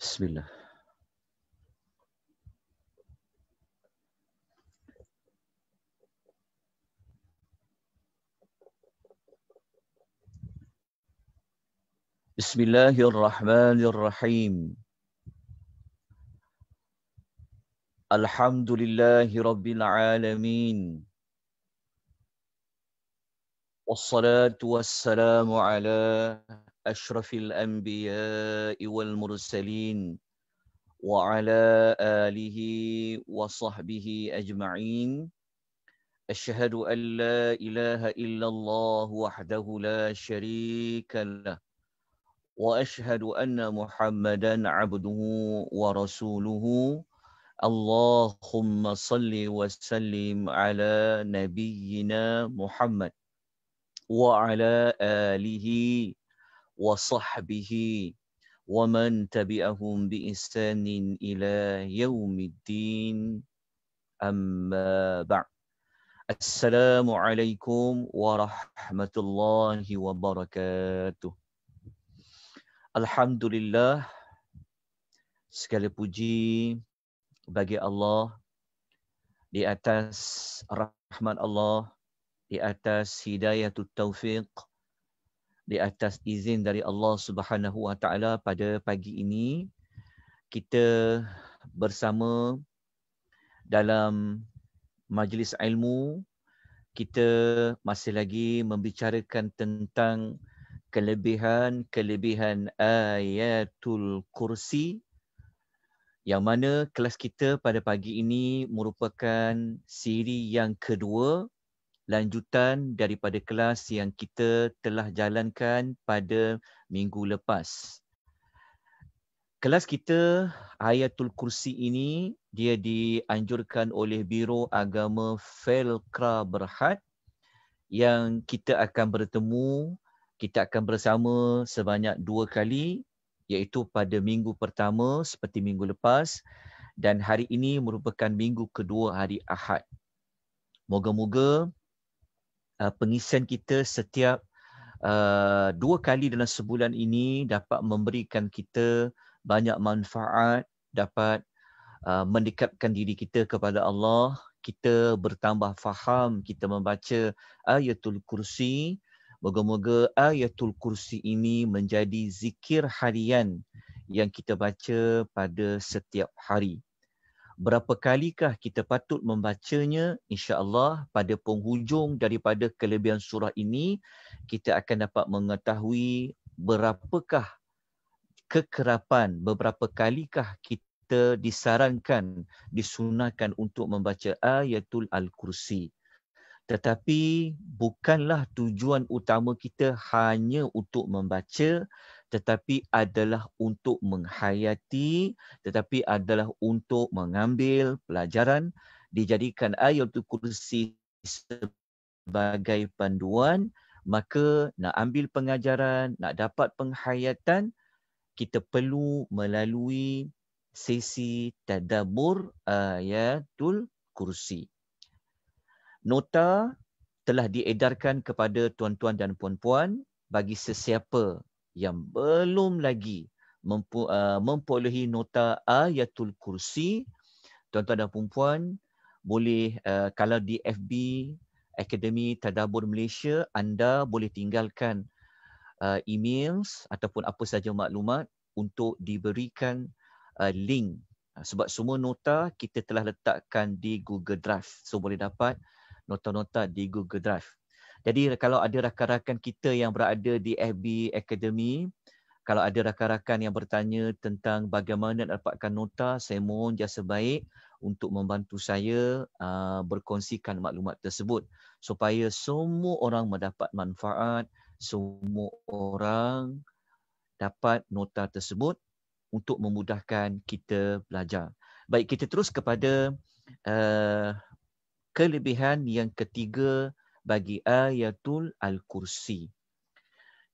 بسم الله بسم الله الرحمن الرحيم الحمد لله رب العالمين والصلاة والسلام على أشرف الأنبياء والمرسلين وعلى آله وصحبه أجمعين أشهد أن لا إله إلا الله وحده لا شريك له وأشهد أن محمدا عبده ورسوله اللهم صل وسلم على نبينا محمد وعلى آله وصحبه وصحبه ومن تبعهم بإحسان إلى يوم الدين أما بعد السلام عليكم ورحمة الله وبركاته الحمد لله segala puji bagi Allah di atas rahmat Allah di atas hidayah taufiq di atas izin dari Allah Subhanahu Wa Taala pada pagi ini kita bersama dalam majlis ilmu kita masih lagi membicarakan tentang kelebihan-kelebihan ayatul kursi yang mana kelas kita pada pagi ini merupakan siri yang kedua lanjutan daripada kelas yang kita telah jalankan pada minggu lepas. Kelas kita Ayatul Kursi ini dia dianjurkan oleh Biro Agama Felkra Berhad yang kita akan bertemu, kita akan bersama sebanyak dua kali iaitu pada minggu pertama seperti minggu lepas dan hari ini merupakan minggu kedua hari Ahad. Moga-moga Uh, pengisian kita setiap uh, dua kali dalam sebulan ini dapat memberikan kita banyak manfaat, dapat uh, mendekatkan diri kita kepada Allah, kita bertambah faham, kita membaca ayatul kursi. Moga-moga ayatul kursi ini menjadi zikir harian yang kita baca pada setiap hari berapa kalikah kita patut membacanya insya-Allah pada penghujung daripada kelebihan surah ini kita akan dapat mengetahui berapakah kekerapan beberapa kalikah kita disarankan disunahkan untuk membaca ayatul al-kursi tetapi bukanlah tujuan utama kita hanya untuk membaca tetapi adalah untuk menghayati tetapi adalah untuk mengambil pelajaran dijadikan ayat kursi sebagai panduan maka nak ambil pengajaran nak dapat penghayatan kita perlu melalui sesi tadabur ayatul kursi nota telah diedarkan kepada tuan-tuan dan puan-puan bagi sesiapa yang belum lagi mempu, uh, mempoluhi nota ayatul kursi tuan-tuan dan puan-puan boleh uh, kalau di FB Akademi Tadabur Malaysia anda boleh tinggalkan uh, emails ataupun apa saja maklumat untuk diberikan uh, link uh, sebab semua nota kita telah letakkan di Google Drive so boleh dapat nota-nota di Google Drive jadi kalau ada rakan-rakan kita yang berada di FB Academy, kalau ada rakan-rakan yang bertanya tentang bagaimana dapatkan nota, saya mohon jasa baik untuk membantu saya uh, berkongsikan maklumat tersebut supaya semua orang mendapat manfaat, semua orang dapat nota tersebut untuk memudahkan kita belajar. Baik kita terus kepada uh, kelebihan yang ketiga bagi ayatul al-kursi.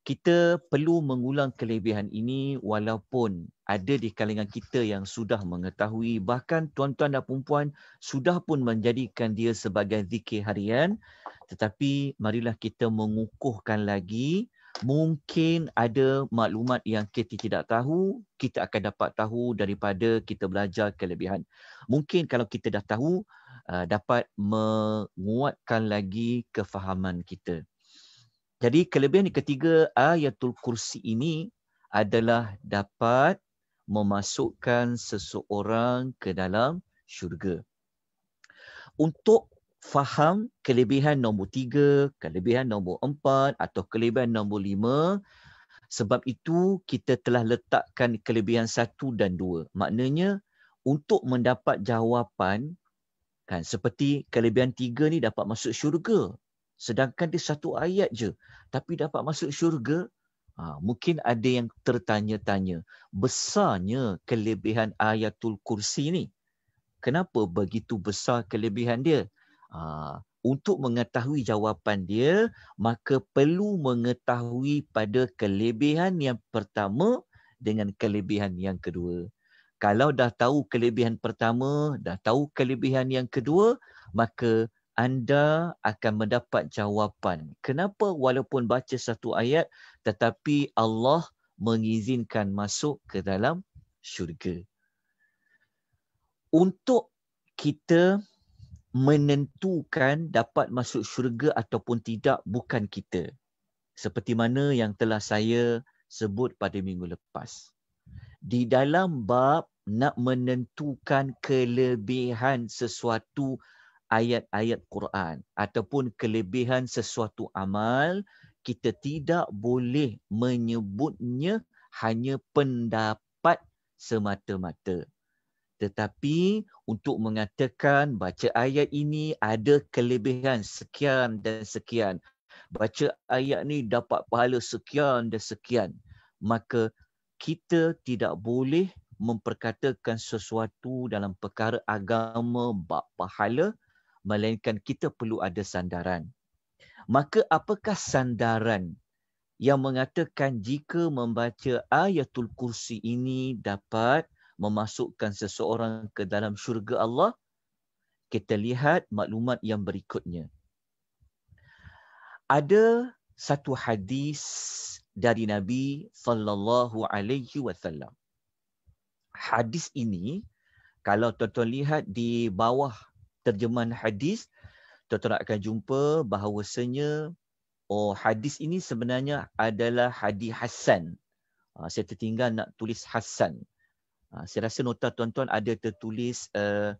Kita perlu mengulang kelebihan ini walaupun ada di kalangan kita yang sudah mengetahui bahkan tuan-tuan dan puan-puan sudah pun menjadikan dia sebagai zikir harian tetapi marilah kita mengukuhkan lagi mungkin ada maklumat yang kita tidak tahu kita akan dapat tahu daripada kita belajar kelebihan mungkin kalau kita dah tahu Uh, dapat menguatkan lagi kefahaman kita. Jadi kelebihan ketiga ayatul kursi ini adalah dapat memasukkan seseorang ke dalam syurga. Untuk faham kelebihan nombor tiga, kelebihan nombor empat atau kelebihan nombor lima, sebab itu kita telah letakkan kelebihan satu dan dua. Maknanya untuk mendapat jawapan Kan? Seperti kelebihan tiga ni dapat masuk syurga. Sedangkan dia satu ayat je. Tapi dapat masuk syurga, ha, mungkin ada yang tertanya-tanya. Besarnya kelebihan ayatul kursi ni. Kenapa begitu besar kelebihan dia? Ha, untuk mengetahui jawapan dia, maka perlu mengetahui pada kelebihan yang pertama dengan kelebihan yang kedua kalau dah tahu kelebihan pertama, dah tahu kelebihan yang kedua, maka anda akan mendapat jawapan. Kenapa walaupun baca satu ayat tetapi Allah mengizinkan masuk ke dalam syurga. Untuk kita menentukan dapat masuk syurga ataupun tidak bukan kita. Seperti mana yang telah saya sebut pada minggu lepas di dalam bab nak menentukan kelebihan sesuatu ayat-ayat Quran ataupun kelebihan sesuatu amal kita tidak boleh menyebutnya hanya pendapat semata-mata tetapi untuk mengatakan baca ayat ini ada kelebihan sekian dan sekian baca ayat ni dapat pahala sekian dan sekian maka kita tidak boleh memperkatakan sesuatu dalam perkara agama bab pahala melainkan kita perlu ada sandaran maka apakah sandaran yang mengatakan jika membaca ayatul kursi ini dapat memasukkan seseorang ke dalam syurga Allah kita lihat maklumat yang berikutnya ada satu hadis dari Nabi sallallahu alaihi wasallam. Hadis ini kalau tuan-tuan lihat di bawah terjemahan hadis tuan-tuan akan jumpa bahawasanya oh hadis ini sebenarnya adalah hadis hasan. Uh, saya tertinggal nak tulis hasan. Uh, saya rasa nota tuan-tuan ada tertulis uh,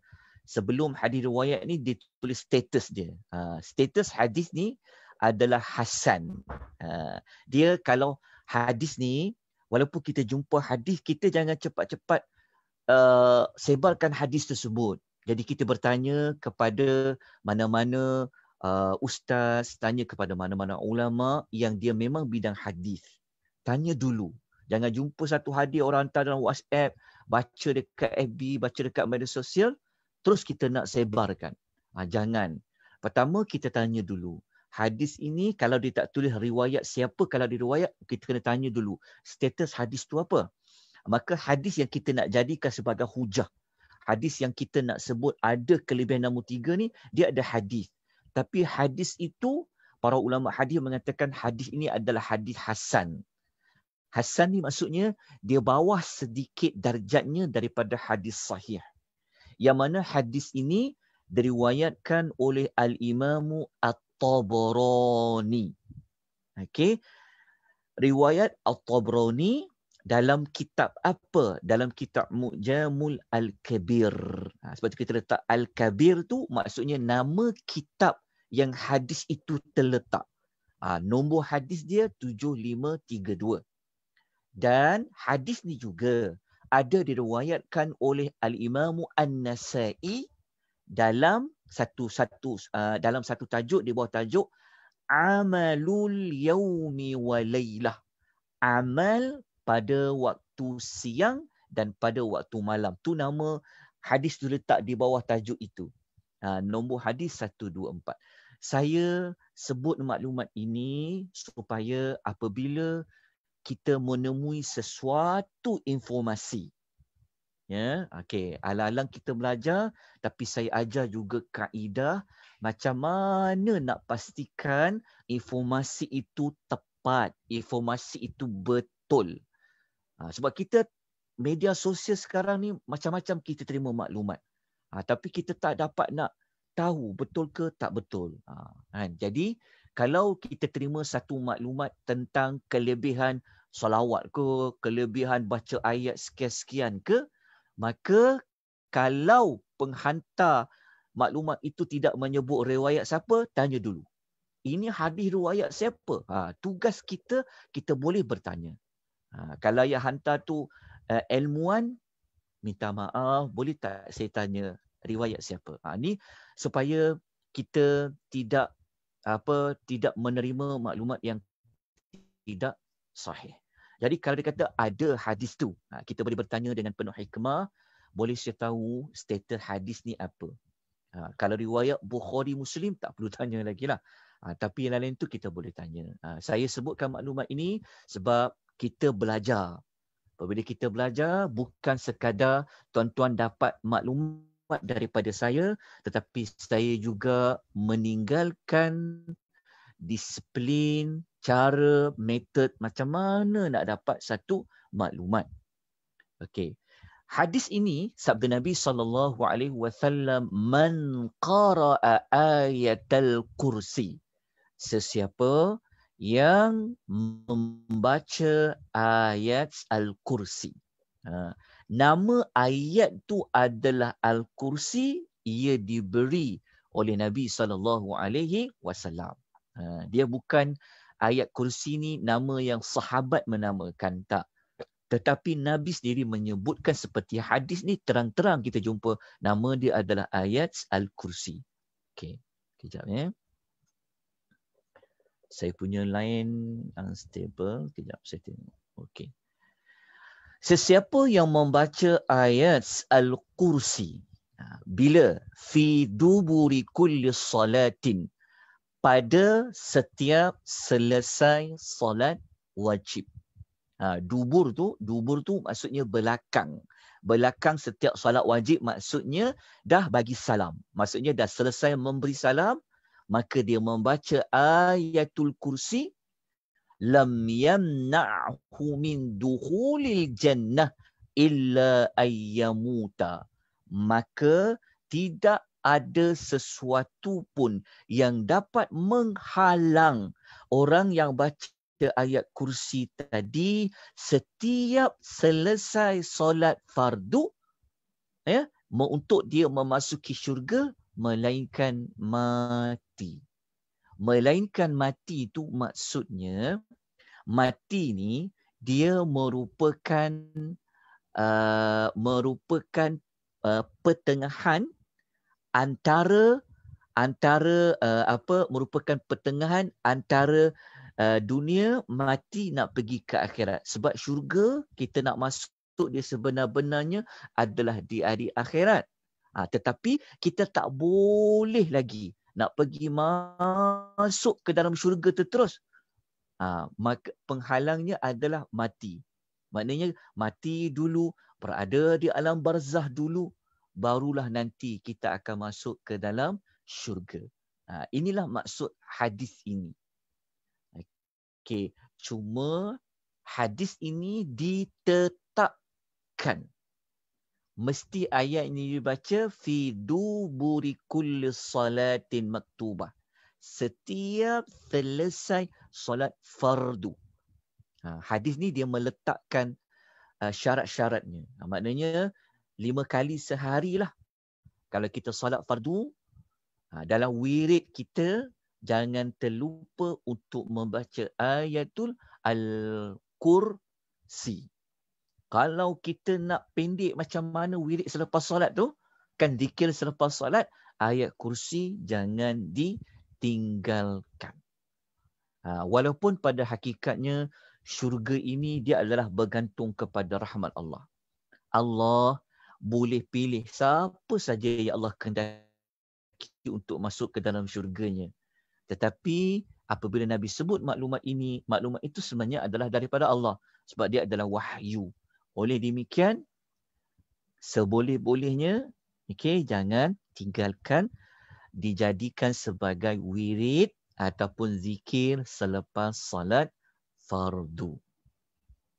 sebelum hadis riwayat ni ditulis status dia. Uh, status hadis ni adalah Hasan. Uh, ha, dia kalau hadis ni, walaupun kita jumpa hadis, kita jangan cepat-cepat uh, sebarkan hadis tersebut. Jadi kita bertanya kepada mana-mana uh, ustaz, tanya kepada mana-mana ulama yang dia memang bidang hadis. Tanya dulu. Jangan jumpa satu hadis orang hantar dalam WhatsApp, baca dekat FB, baca dekat media sosial, terus kita nak sebarkan. Ha, jangan. Pertama kita tanya dulu hadis ini kalau dia tak tulis riwayat siapa kalau dia riwayat kita kena tanya dulu status hadis tu apa maka hadis yang kita nak jadikan sebagai hujah hadis yang kita nak sebut ada kelebihan nombor tiga ni dia ada hadis tapi hadis itu para ulama hadis mengatakan hadis ini adalah hadis hasan hasan ni maksudnya dia bawah sedikit darjatnya daripada hadis sahih yang mana hadis ini diriwayatkan oleh al-imamu at At-Tabrani. Okey. Riwayat At-Tabrani dalam kitab apa? Dalam kitab Mujamul Al-Kabir. Ha, sebab tu kita letak Al-Kabir tu maksudnya nama kitab yang hadis itu terletak. Ha, nombor hadis dia 7532. Dan hadis ni juga ada diriwayatkan oleh Al-Imamu An-Nasai dalam satu satu uh, dalam satu tajuk di bawah tajuk amalul yaumi walailah amal pada waktu siang dan pada waktu malam tu nama hadis tu letak di bawah tajuk itu uh, nombor hadis 124 saya sebut maklumat ini supaya apabila kita menemui sesuatu informasi Ya, okey. Alang-alang kita belajar tapi saya ajar juga kaedah macam mana nak pastikan informasi itu tepat, informasi itu betul. Ha, sebab kita media sosial sekarang ni macam-macam kita terima maklumat. Ha, tapi kita tak dapat nak tahu betul ke tak betul. Ha, kan? Jadi kalau kita terima satu maklumat tentang kelebihan solawat ke, kelebihan baca ayat sekian sekian ke maka kalau penghantar maklumat itu tidak menyebut riwayat siapa tanya dulu ini hadis riwayat siapa ha tugas kita kita boleh bertanya ha kalau yang hantar tu uh, ilmuan minta maaf boleh tak saya tanya riwayat siapa ha ni supaya kita tidak apa tidak menerima maklumat yang tidak sahih jadi kalau dia kata ada hadis tu, ha, kita boleh bertanya dengan penuh hikmah, boleh saya tahu status hadis ni apa? Ha, kalau riwayat Bukhari Muslim, tak perlu tanya lagi lah. Ha, tapi yang lain tu kita boleh tanya. Saya sebutkan maklumat ini sebab kita belajar. Bila kita belajar, bukan sekadar tuan-tuan dapat maklumat daripada saya, tetapi saya juga meninggalkan disiplin cara method macam mana nak dapat satu maklumat. Okey. Hadis ini sabda Nabi sallallahu alaihi wasallam man qaraa ayatal kursi. Sesiapa yang membaca ayat al-kursi. Ha. Nama ayat tu adalah al-kursi ia diberi oleh Nabi sallallahu alaihi wasallam. Ha. Dia bukan uh, ayat kursi ni nama yang sahabat menamakan tak tetapi Nabi sendiri menyebutkan seperti hadis ni terang-terang kita jumpa nama dia adalah ayat al-kursi. Okey. Kejap ya. Eh. Saya punya lain unstable. Kejap saya tengok. Okey. Sesiapa yang membaca ayat al-kursi ha, bila fi duburi kulli salatin pada setiap selesai solat wajib. Ha, dubur tu, dubur tu maksudnya belakang. Belakang setiap solat wajib maksudnya dah bagi salam. Maksudnya dah selesai memberi salam, maka dia membaca ayatul kursi lam yamna'hu min dukhulil jannah illa ayyamuta. Maka tidak ada sesuatu pun yang dapat menghalang orang yang baca ayat kursi tadi setiap selesai solat fardu ya untuk dia memasuki syurga melainkan mati melainkan mati itu maksudnya mati ni dia merupakan uh, merupakan uh, pertengahan antara antara uh, apa merupakan pertengahan antara uh, dunia mati nak pergi ke akhirat sebab syurga kita nak masuk dia sebenar-benarnya adalah di hari akhirat ha, tetapi kita tak boleh lagi nak pergi masuk ke dalam syurga terus ha, maka penghalangnya adalah mati maknanya mati dulu berada di alam barzah dulu barulah nanti kita akan masuk ke dalam syurga. Ha, inilah maksud hadis ini. Okay, cuma hadis ini ditetapkan. Mesti ayat ini dibaca fi buri kull salatin maktubah. Setiap selesai solat fardu. Ha, hadis ni dia meletakkan uh, syarat-syaratnya. Ha, maknanya lima kali sehari lah. Kalau kita solat fardu, ha, dalam wirid kita, jangan terlupa untuk membaca ayatul Al-Kursi. Kalau kita nak pendek macam mana wirid selepas solat tu, kan dikir selepas solat, ayat kursi jangan ditinggalkan. Ha, walaupun pada hakikatnya syurga ini dia adalah bergantung kepada rahmat Allah. Allah boleh pilih siapa saja yang Allah kendaki untuk masuk ke dalam syurganya. Tetapi apabila Nabi sebut maklumat ini, maklumat itu sebenarnya adalah daripada Allah sebab dia adalah wahyu. Oleh demikian seboleh-bolehnya okay, jangan tinggalkan dijadikan sebagai wirid ataupun zikir selepas salat fardu.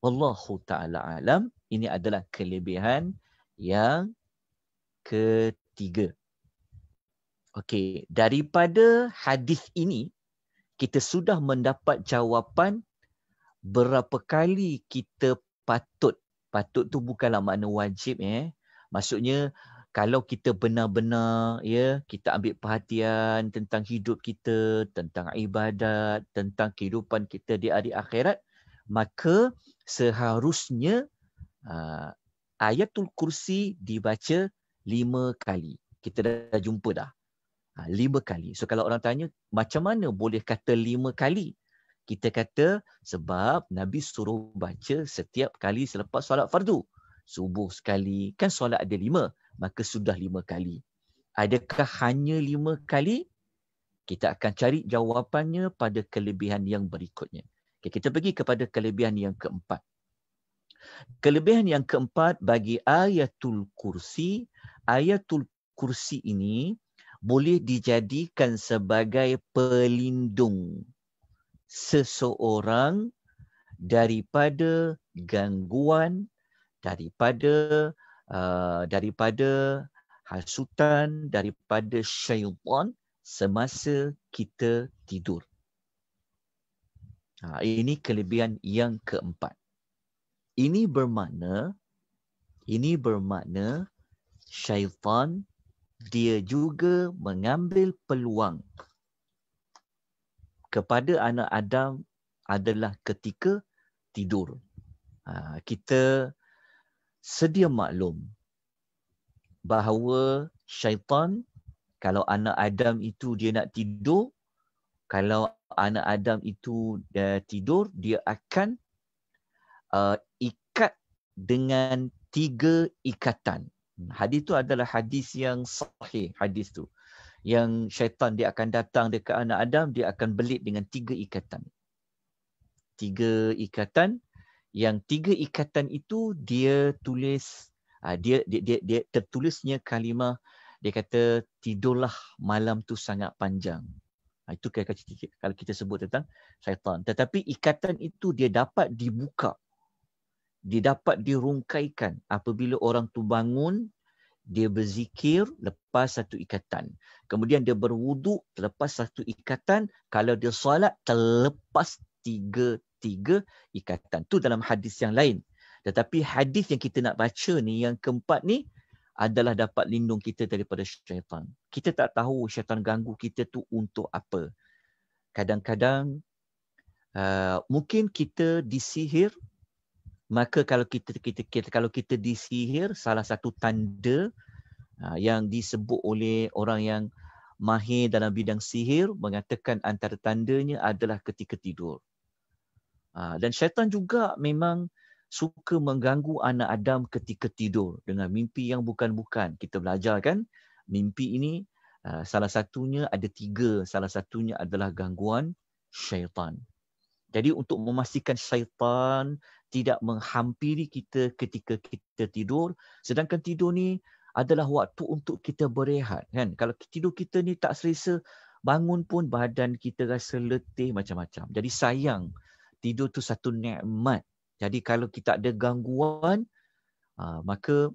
Wallahu taala alam ini adalah kelebihan yang ketiga. Okey, daripada hadis ini kita sudah mendapat jawapan berapa kali kita patut. Patut tu bukanlah makna wajib eh. Maksudnya kalau kita benar-benar ya kita ambil perhatian tentang hidup kita, tentang ibadat, tentang kehidupan kita di hari akhirat, maka seharusnya ah, ayatul kursi dibaca lima kali. Kita dah jumpa dah. Ha, lima kali. So kalau orang tanya, macam mana boleh kata lima kali? Kita kata sebab Nabi suruh baca setiap kali selepas solat fardu. Subuh sekali. Kan solat ada lima. Maka sudah lima kali. Adakah hanya lima kali? Kita akan cari jawapannya pada kelebihan yang berikutnya. Okay, kita pergi kepada kelebihan yang keempat. Kelebihan yang keempat bagi ayatul kursi, ayatul kursi ini boleh dijadikan sebagai pelindung seseorang daripada gangguan daripada uh, daripada hasutan daripada syaitan semasa kita tidur. Ha, ini kelebihan yang keempat ini bermakna ini bermakna syaitan dia juga mengambil peluang kepada anak Adam adalah ketika tidur. Ha, kita sedia maklum bahawa syaitan kalau anak Adam itu dia nak tidur, kalau anak Adam itu dia eh, tidur, dia akan uh, dengan tiga ikatan. Hadis tu adalah hadis yang sahih hadis tu. Yang syaitan dia akan datang dekat anak Adam, dia akan belit dengan tiga ikatan. Tiga ikatan yang tiga ikatan itu dia tulis ah, dia dia dia, dia tertulisnya kalimah dia kata tidurlah malam tu sangat panjang. Ah, itu kira-kira kalau kita sebut tentang syaitan. Tetapi ikatan itu dia dapat dibuka dia dapat dirungkaikan apabila orang tu bangun dia berzikir lepas satu ikatan kemudian dia berwuduk lepas satu ikatan kalau dia solat terlepas tiga tiga ikatan tu dalam hadis yang lain tetapi hadis yang kita nak baca ni yang keempat ni adalah dapat lindung kita daripada syaitan. Kita tak tahu syaitan ganggu kita tu untuk apa. Kadang-kadang uh, mungkin kita disihir maka kalau kita kita, kita kalau kita disihir salah satu tanda ha, yang disebut oleh orang yang mahir dalam bidang sihir mengatakan antara tandanya adalah ketika tidur. Ha, dan syaitan juga memang suka mengganggu anak Adam ketika tidur dengan mimpi yang bukan-bukan. Kita belajar kan mimpi ini ha, salah satunya ada tiga. Salah satunya adalah gangguan syaitan. Jadi untuk memastikan syaitan tidak menghampiri kita ketika kita tidur sedangkan tidur ni adalah waktu untuk kita berehat kan kalau tidur kita ni tak selesa bangun pun badan kita rasa letih macam-macam jadi sayang tidur tu satu nikmat jadi kalau kita ada gangguan ah, maka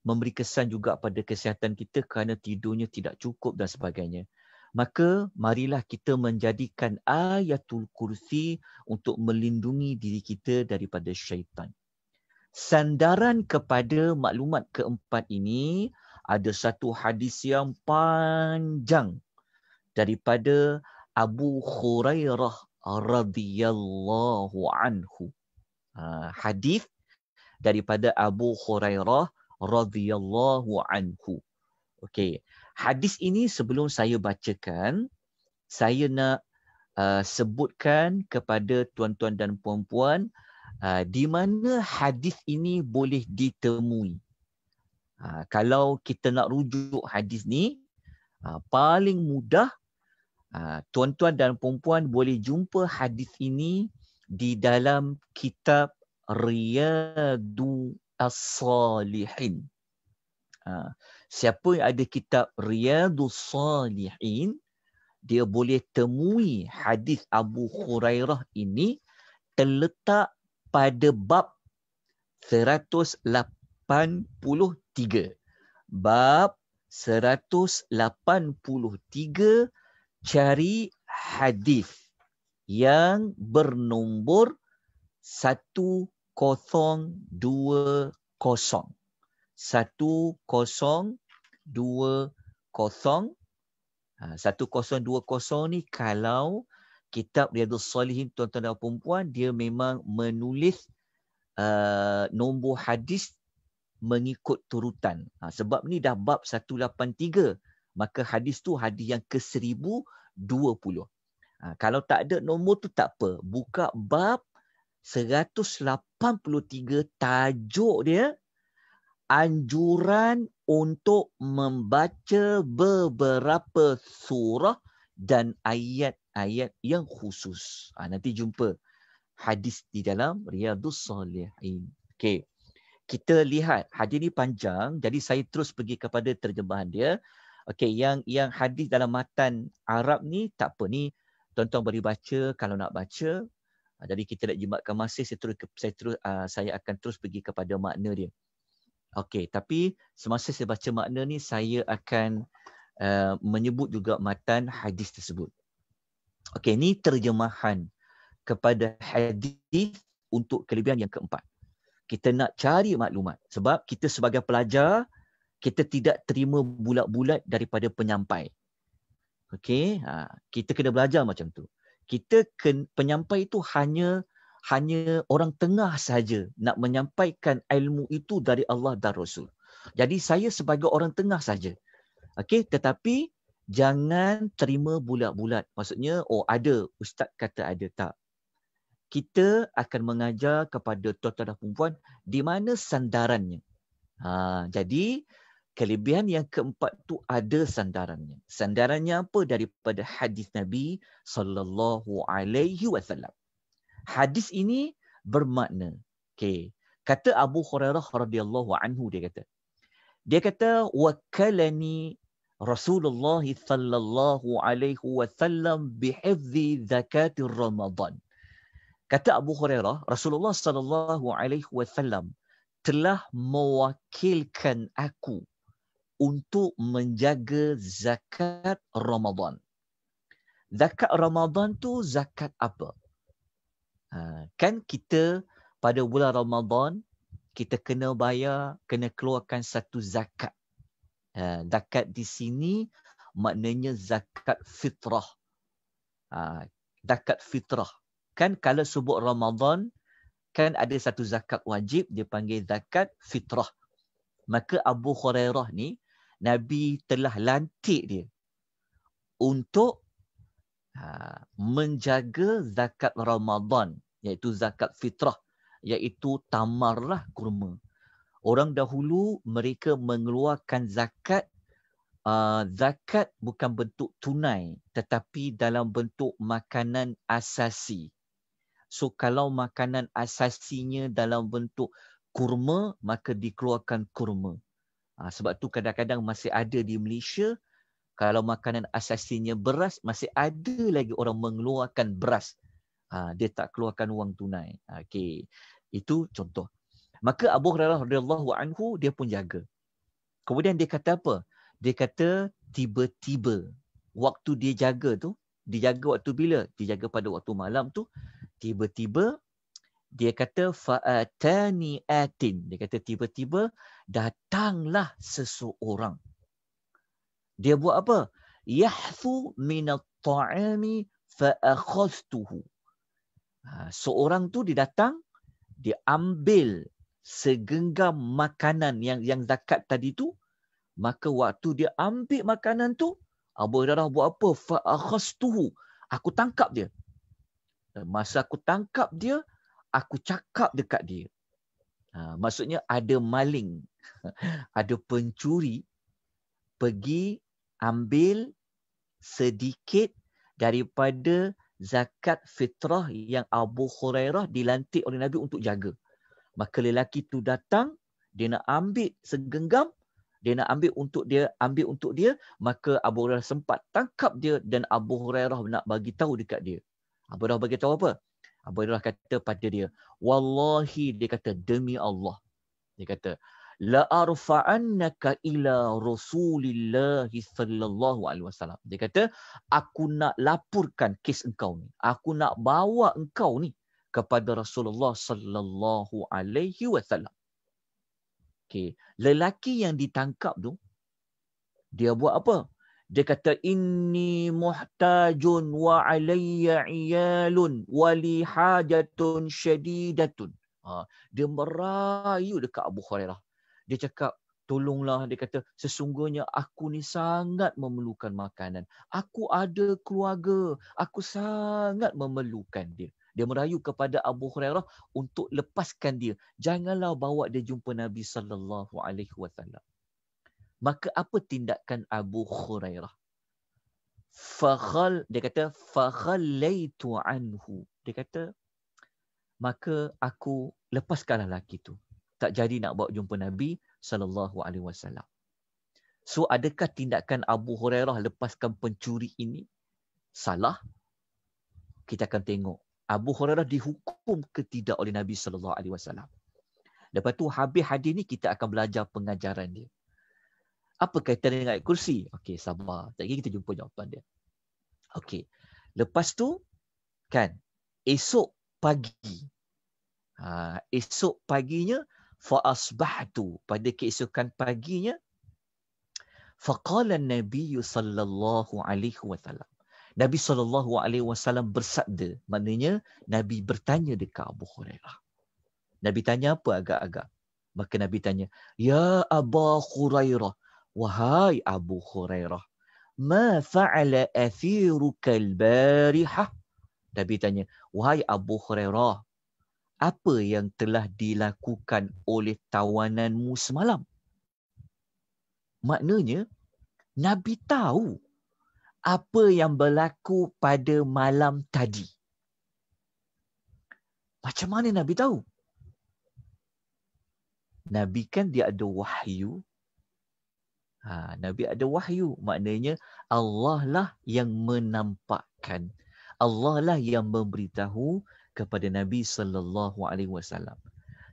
memberi kesan juga pada kesihatan kita kerana tidurnya tidak cukup dan sebagainya maka marilah kita menjadikan ayatul kursi untuk melindungi diri kita daripada syaitan. Sandaran kepada maklumat keempat ini ada satu hadis yang panjang daripada Abu Hurairah radhiyallahu anhu. Ha, hadis daripada Abu Hurairah radhiyallahu anhu. Okey. Hadis ini sebelum saya bacakan, saya nak uh, sebutkan kepada tuan-tuan dan puan-puan uh, di mana hadis ini boleh ditemui. Uh, kalau kita nak rujuk hadis ni, uh, paling mudah uh, tuan-tuan dan puan-puan boleh jumpa hadis ini di dalam kitab Riyadu As-Salihin. Uh, siapa yang ada kitab Riyadus Salihin dia boleh temui hadis Abu Hurairah ini terletak pada bab 183 bab 183 cari hadis yang bernombor 1020 satu kosong dua kosong ha, satu kosong dua kosong ni kalau kitab Riyadus Salihin tuan-tuan dan perempuan dia memang menulis uh, nombor hadis mengikut turutan ha, sebab ni dah bab 183 maka hadis tu hadis yang ke 1020 ha, kalau tak ada nombor tu tak apa buka bab 183 tajuk dia 183 anjuran untuk membaca beberapa surah dan ayat-ayat yang khusus. Ha, nanti jumpa hadis di dalam Riyadus Salihin. Okay. Kita lihat hadis ini panjang. Jadi saya terus pergi kepada terjemahan dia. Okay, yang yang hadis dalam matan Arab ni tak apa ni. Tuan-tuan boleh baca kalau nak baca. Ha, jadi kita nak jimatkan masa saya terus, saya terus ah, saya akan terus pergi kepada makna dia. Okey, tapi semasa saya baca makna ni saya akan uh, menyebut juga matan hadis tersebut. Okey, ni terjemahan kepada hadis untuk kelebihan yang keempat. Kita nak cari maklumat sebab kita sebagai pelajar kita tidak terima bulat-bulat daripada penyampai. Okey, ha, kita kena belajar macam tu. Kita penyampai itu hanya hanya orang tengah saja nak menyampaikan ilmu itu dari Allah dan Rasul. Jadi saya sebagai orang tengah saja. Okey, tetapi jangan terima bulat-bulat. Maksudnya oh ada ustaz kata ada tak. Kita akan mengajar kepada tuan-tuan dan puan di mana sandarannya. Ha, jadi kelebihan yang keempat tu ada sandarannya. Sandarannya apa daripada hadis Nabi sallallahu alaihi wasallam hadis ini bermakna. Okay. Kata Abu Hurairah radhiyallahu anhu dia kata. Dia kata wakalani Rasulullah sallallahu alaihi wasallam bihifzi zakat Ramadan. Kata Abu Hurairah, Rasulullah sallallahu alaihi wasallam telah mewakilkan aku untuk menjaga zakat Ramadan. Zakat Ramadan tu zakat apa? Ha, kan kita pada bulan Ramadan kita kena bayar, kena keluarkan satu zakat. Ha, zakat di sini maknanya zakat fitrah. Ha, zakat fitrah. Kan kalau sebut Ramadan, kan ada satu zakat wajib, dia panggil zakat fitrah. Maka Abu Hurairah ni, Nabi telah lantik dia untuk ha, menjaga zakat Ramadan iaitu zakat fitrah iaitu tamarlah kurma. Orang dahulu mereka mengeluarkan zakat uh, zakat bukan bentuk tunai tetapi dalam bentuk makanan asasi. So kalau makanan asasinya dalam bentuk kurma maka dikeluarkan kurma. Ha, sebab tu kadang-kadang masih ada di Malaysia kalau makanan asasinya beras masih ada lagi orang mengeluarkan beras ha, dia tak keluarkan wang tunai ha, Okay, itu contoh maka Abu Hurairah radhiyallahu anhu dia pun jaga kemudian dia kata apa dia kata tiba-tiba waktu dia jaga tu dia jaga waktu bila Dia jaga pada waktu malam tu tiba-tiba dia kata faatani atin dia kata tiba-tiba datanglah seseorang dia buat apa yahthu min taami fa ha seorang tu dia datang dia ambil segenggam makanan yang yang zakat tadi tu maka waktu dia ambil makanan tu Abu Hurairah buat apa fa aku tangkap dia Dan masa aku tangkap dia aku cakap dekat dia ha maksudnya ada maling ada pencuri pergi ambil sedikit daripada zakat fitrah yang Abu Hurairah dilantik oleh Nabi untuk jaga. Maka lelaki tu datang, dia nak ambil segenggam, dia nak ambil untuk dia, ambil untuk dia, maka Abu Hurairah sempat tangkap dia dan Abu Hurairah nak bagi tahu dekat dia. Abu Hurairah bagi tahu apa? Abu Hurairah kata pada dia, "Wallahi," dia kata, "demi Allah." Dia kata, la arfa'annaka ila rasulillah sallallahu alaihi wasallam dia kata aku nak laporkan kes engkau ni aku nak bawa engkau ni kepada Rasulullah sallallahu alaihi wasallam okey lelaki yang ditangkap tu dia buat apa dia kata inni muhtajun wa alayya iyalun wa li hajatun syadidatun ha, dia merayu dekat Abu Hurairah dia cakap tolonglah dia kata sesungguhnya aku ni sangat memerlukan makanan aku ada keluarga aku sangat memerlukan dia dia merayu kepada Abu Hurairah untuk lepaskan dia janganlah bawa dia jumpa Nabi sallallahu alaihi wasallam maka apa tindakan Abu Hurairah fakhal dia kata fakhalaitu anhu dia kata maka aku lepaskanlah lelaki tu tak jadi nak bawa jumpa Nabi sallallahu alaihi wasallam. So adakah tindakan Abu Hurairah lepaskan pencuri ini salah? Kita akan tengok. Abu Hurairah dihukum ketidak oleh Nabi sallallahu alaihi wasallam. Lepas tu habis hadis ni kita akan belajar pengajaran dia. Apa kaitan dengan ayat kursi? Okey, sabar. Tak kita jumpa jawapan dia. Okey. Lepas tu kan esok pagi. Ha, esok paginya fa asbahtu pada keesokan paginya faqala nabi sallallahu alaihi wasallam nabi sallallahu alaihi wasallam bersabda maknanya nabi bertanya dekat abu hurairah nabi tanya apa agak-agak maka nabi tanya ya abu hurairah wahai abu hurairah ma fa'ala athiruka al-barihah nabi tanya wahai abu hurairah apa yang telah dilakukan oleh tawananmu semalam. Maknanya, Nabi tahu apa yang berlaku pada malam tadi. Macam mana Nabi tahu? Nabi kan dia ada wahyu. Ha, Nabi ada wahyu. Maknanya Allah lah yang menampakkan. Allah lah yang memberitahu kepada Nabi sallallahu alaihi wasallam.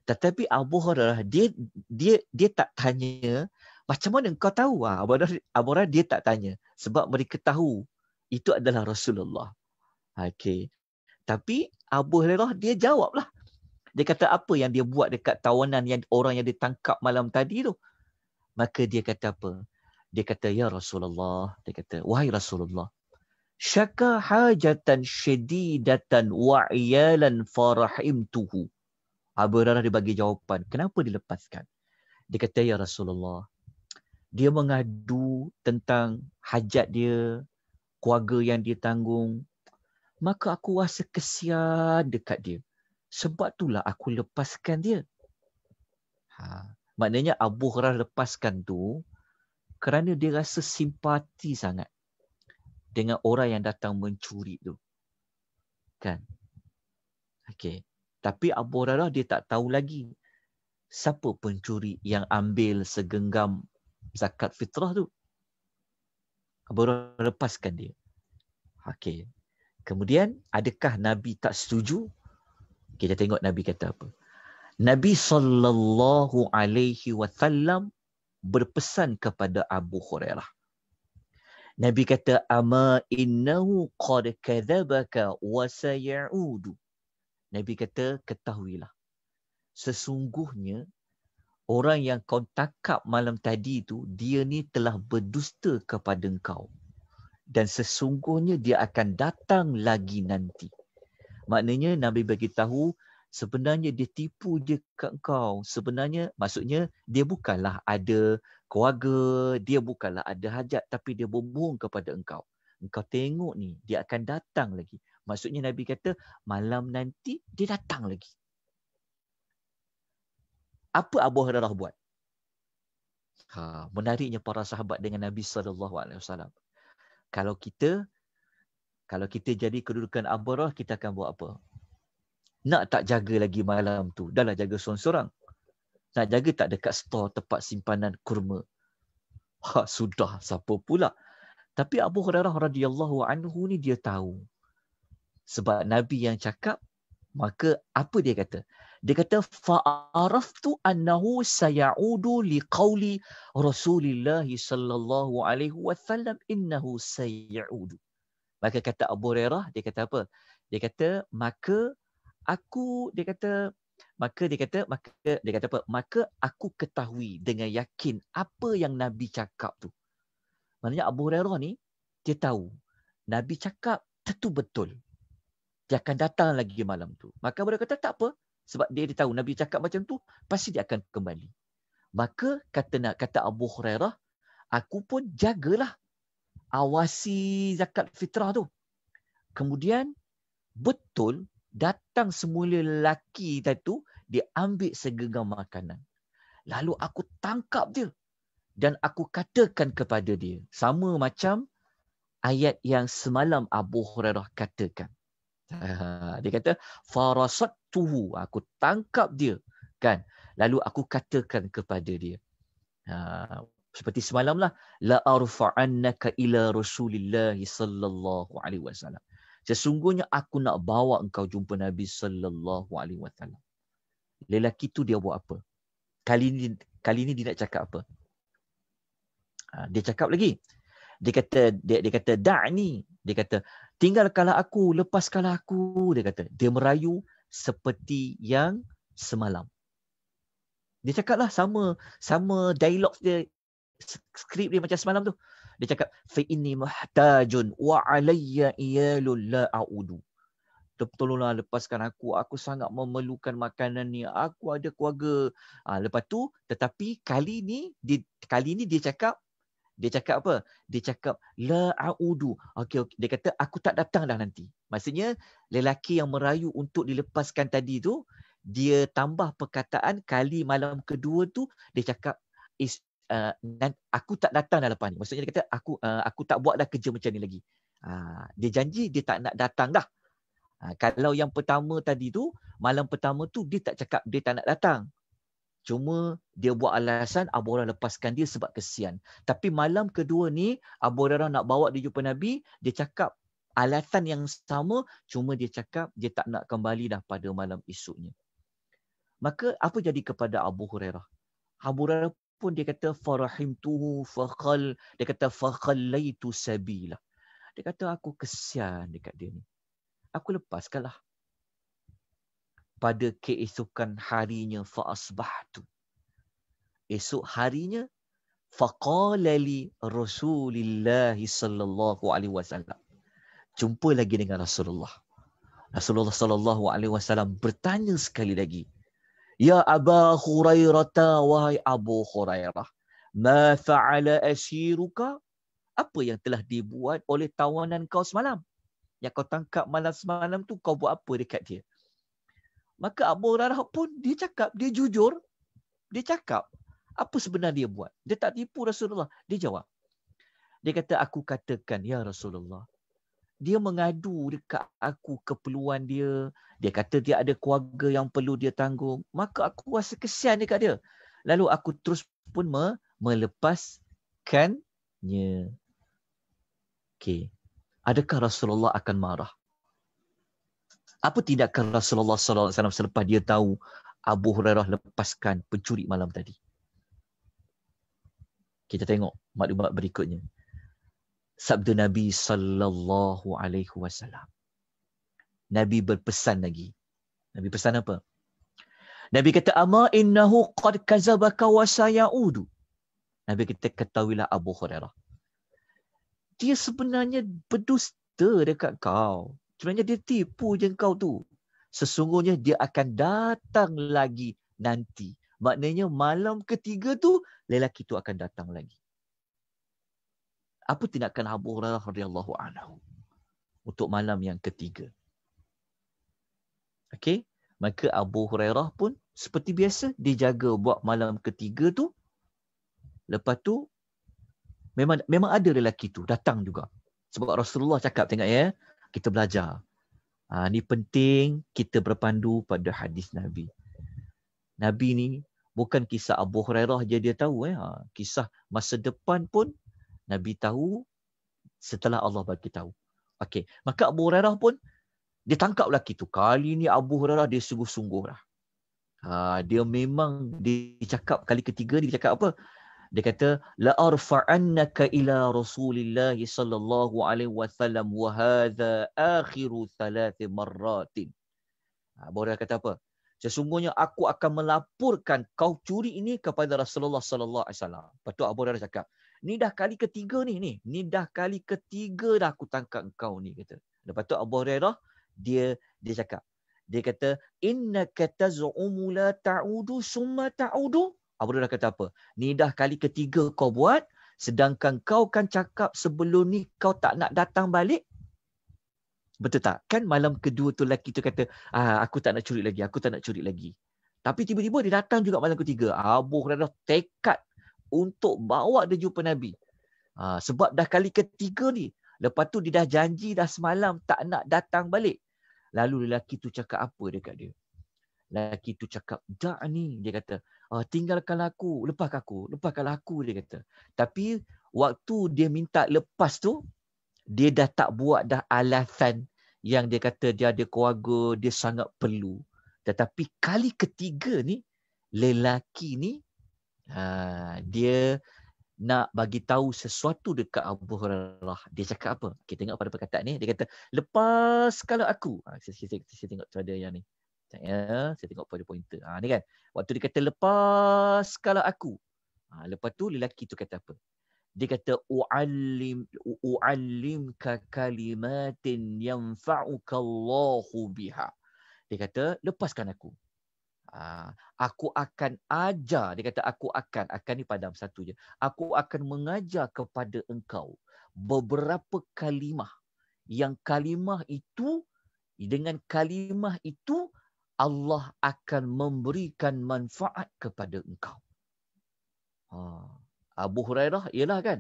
Tetapi Abu Hurairah dia dia dia tak tanya macam mana engkau tahu ah Abu Hurairah dia tak tanya sebab mereka tahu itu adalah Rasulullah. Okey. Tapi Abu Hurairah dia jawablah. Dia kata apa yang dia buat dekat tawanan yang orang yang ditangkap malam tadi tu. Maka dia kata apa? Dia kata ya Rasulullah, dia kata wahai Rasulullah, syaka hajatan syedidatan wa'iyalan tuhu Abu Darah dia bagi jawapan. Kenapa dilepaskan? Dia kata, Ya Rasulullah, dia mengadu tentang hajat dia, keluarga yang dia tanggung. Maka aku rasa kesian dekat dia. Sebab itulah aku lepaskan dia. Ha. Maknanya Abu Hurairah lepaskan tu kerana dia rasa simpati sangat dengan orang yang datang mencuri tu. Kan? Okey. Tapi Abu Hurairah dia tak tahu lagi siapa pencuri yang ambil segenggam zakat fitrah tu. Abu Hurairah lepaskan dia. Okey. Kemudian adakah Nabi tak setuju? Kita tengok Nabi kata apa. Nabi sallallahu alaihi wasallam berpesan kepada Abu Hurairah. Nabi kata ama innahu qad kadzabaka wa sayaudu. Nabi kata ketahuilah. Sesungguhnya orang yang kau takap malam tadi itu dia ni telah berdusta kepada engkau. Dan sesungguhnya dia akan datang lagi nanti. Maknanya Nabi bagi tahu sebenarnya dia tipu je kat kau. Sebenarnya maksudnya dia bukanlah ada keluarga dia bukanlah ada hajat tapi dia berbohong kepada engkau. Engkau tengok ni dia akan datang lagi. Maksudnya Nabi kata malam nanti dia datang lagi. Apa Abu Hurairah buat? Ha, menariknya para sahabat dengan Nabi sallallahu alaihi wasallam. Kalau kita kalau kita jadi kedudukan Abu Hurairah kita akan buat apa? Nak tak jaga lagi malam tu. Dahlah jaga seorang-seorang nak jaga tak dekat store tempat simpanan kurma ha sudah siapa pula tapi Abu Hurairah radhiyallahu anhu ni dia tahu sebab nabi yang cakap maka apa dia kata dia kata fa'araftu annahu sayaudu liqauli rasulillahi sallallahu alaihi wasallam innahu sayaudu maka kata Abu Hurairah dia kata apa dia kata maka aku dia kata maka dia kata maka dia kata apa maka aku ketahui dengan yakin apa yang nabi cakap tu maknanya Abu Hurairah ni dia tahu nabi cakap tentu betul dia akan datang lagi malam tu maka boleh kata tak apa sebab dia, dia tahu nabi cakap macam tu pasti dia akan kembali maka kata nak kata Abu Hurairah aku pun jagalah awasi zakat fitrah tu kemudian betul datang semula lelaki itu dia ambil segenggam makanan lalu aku tangkap dia dan aku katakan kepada dia sama macam ayat yang semalam Abu Hurairah katakan ah, dia kata farasattu aku tangkap dia kan lalu aku katakan kepada dia ah, seperti semalamlah la arfa'annaka ila rasulillah sallallahu alaihi wasallam sesungguhnya aku nak bawa engkau jumpa Nabi sallallahu alaihi wasallam. Lelaki tu dia buat apa? Kali ni kali ni dia nak cakap apa? Ha, dia cakap lagi. Dia kata dia, dia kata da'ni, dia kata tinggalkanlah aku, lepaskanlah aku, dia kata. Dia merayu seperti yang semalam. Dia cakaplah sama sama dialog dia skrip dia macam semalam tu. Dia cakap fa inni muhtajun wa alayya iyalul la a'udu. Tolonglah lepaskan aku. Aku sangat memerlukan makanan ni. Aku ada keluarga. Ha, lepas tu tetapi kali ni di kali ni dia cakap dia cakap apa? Dia cakap la a'udu. Okey okey dia kata aku tak datang dah nanti. Maksudnya lelaki yang merayu untuk dilepaskan tadi tu dia tambah perkataan kali malam kedua tu dia cakap is uh, aku tak datang dah lepas ni. Maksudnya dia kata aku uh, aku tak buat dah kerja macam ni lagi. Uh, dia janji dia tak nak datang dah. Uh, kalau yang pertama tadi tu, malam pertama tu dia tak cakap dia tak nak datang. Cuma dia buat alasan Abu Hurairah lepaskan dia sebab kesian. Tapi malam kedua ni Abu Hurairah nak bawa dia jumpa Nabi, dia cakap alasan yang sama cuma dia cakap dia tak nak kembali dah pada malam esoknya. Maka apa jadi kepada Abu Hurairah? Abu Hurairah pun dia kata Farahim farahimtuhu faqal dia kata faqallaitu sabila. Dia kata aku kesian dekat dia ni. Aku lepaskanlah. Pada keesokan harinya faasbahtu. Esok harinya faqala li Rasulillah sallallahu alaihi wasallam. Jumpa lagi dengan Rasulullah. Rasulullah sallallahu alaihi wasallam bertanya sekali lagi. Ya Aba Hurairah, wahai Abu Hurairah. Ma fa'ala asyiruka? Apa yang telah dibuat oleh tawanan kau semalam? Yang kau tangkap malam semalam tu kau buat apa dekat dia? Maka Abu Hurairah pun dia cakap, dia jujur. Dia cakap apa sebenarnya dia buat. Dia tak tipu Rasulullah. Dia jawab. Dia kata, aku katakan, Ya Rasulullah, dia mengadu dekat aku keperluan dia. Dia kata dia ada keluarga yang perlu dia tanggung. Maka aku rasa kesian dekat dia. Lalu aku terus pun me- melepaskannya. Okay. Adakah Rasulullah akan marah? Apa tindakan Rasulullah SAW selepas dia tahu Abu Hurairah lepaskan pencuri malam tadi? Kita tengok maklumat berikutnya sabda Nabi sallallahu alaihi wasallam. Nabi berpesan lagi. Nabi pesan apa? Nabi kata ama innahu qad kazabaka wa sayaudu. Nabi kata ketahuilah Abu Hurairah. Dia sebenarnya berdusta dekat kau. Sebenarnya dia tipu je kau tu. Sesungguhnya dia akan datang lagi nanti. Maknanya malam ketiga tu lelaki tu akan datang lagi apa tindakan Abu Hurairah radhiyallahu anhu untuk malam yang ketiga okey maka Abu Hurairah pun seperti biasa dijaga buat malam ketiga tu lepas tu memang memang ada lelaki tu datang juga sebab Rasulullah cakap tengok ya kita belajar ha, ni penting kita berpandu pada hadis Nabi Nabi ni bukan kisah Abu Hurairah je dia tahu ya. kisah masa depan pun Nabi tahu setelah Allah bagi tahu. Okey, maka Abu Hurairah pun dia tangkap lelaki tu. Kali ni Abu Hurairah dia sungguh-sungguh lah. Ha, dia memang dia cakap kali ketiga dia cakap apa? Dia kata la arfa'annaka ila Rasulillah sallallahu alaihi wasallam wa hadha akhiru thalath marratin. Ha, Abu Hurairah kata apa? Sesungguhnya aku akan melaporkan kau curi ini kepada Rasulullah sallallahu alaihi wasallam. Patut Abu Hurairah cakap, ni dah kali ketiga ni ni ni dah kali ketiga dah aku tangkap engkau ni kata lepas tu Abu Hurairah dia dia cakap dia kata inna katazumu la taudu summa taudu Abu Hurairah kata apa ni dah kali ketiga kau buat sedangkan kau kan cakap sebelum ni kau tak nak datang balik betul tak kan malam kedua tu lelaki tu kata ah, aku tak nak curi lagi aku tak nak curi lagi tapi tiba-tiba dia datang juga malam ketiga. Abu Hurairah tekad untuk bawa dia jumpa Nabi. Ha, sebab dah kali ketiga ni. Lepas tu dia dah janji dah semalam tak nak datang balik. Lalu lelaki tu cakap apa dekat dia? Lelaki tu cakap, dah ni. Dia kata, ah, tinggalkan aku, lepas aku, lepaskan aku, dia kata. Tapi waktu dia minta lepas tu, dia dah tak buat dah alasan yang dia kata dia ada keluarga, dia sangat perlu. Tetapi kali ketiga ni, lelaki ni Ha, dia nak bagi tahu sesuatu dekat Abu Hurairah. Dia cakap apa? Kita tengok pada perkataan ni, dia kata, "Lepas kalau aku." Ha, saya, saya, saya tengok pada yang ni. Saya, saya tengok pada pointer. Ha, ni kan. Waktu dia kata lepas kalau aku. Ha, lepas tu lelaki tu kata apa? Dia kata u'allim u'allim ka kalimatin yanfa'uka Allahu biha. Dia kata lepaskan aku. Ah, aku akan ajar, dia kata aku akan, akan ni padam satu je. Aku akan mengajar kepada engkau beberapa kalimah. Yang kalimah itu, dengan kalimah itu, Allah akan memberikan manfaat kepada engkau. Ha, Abu Hurairah, ialah kan?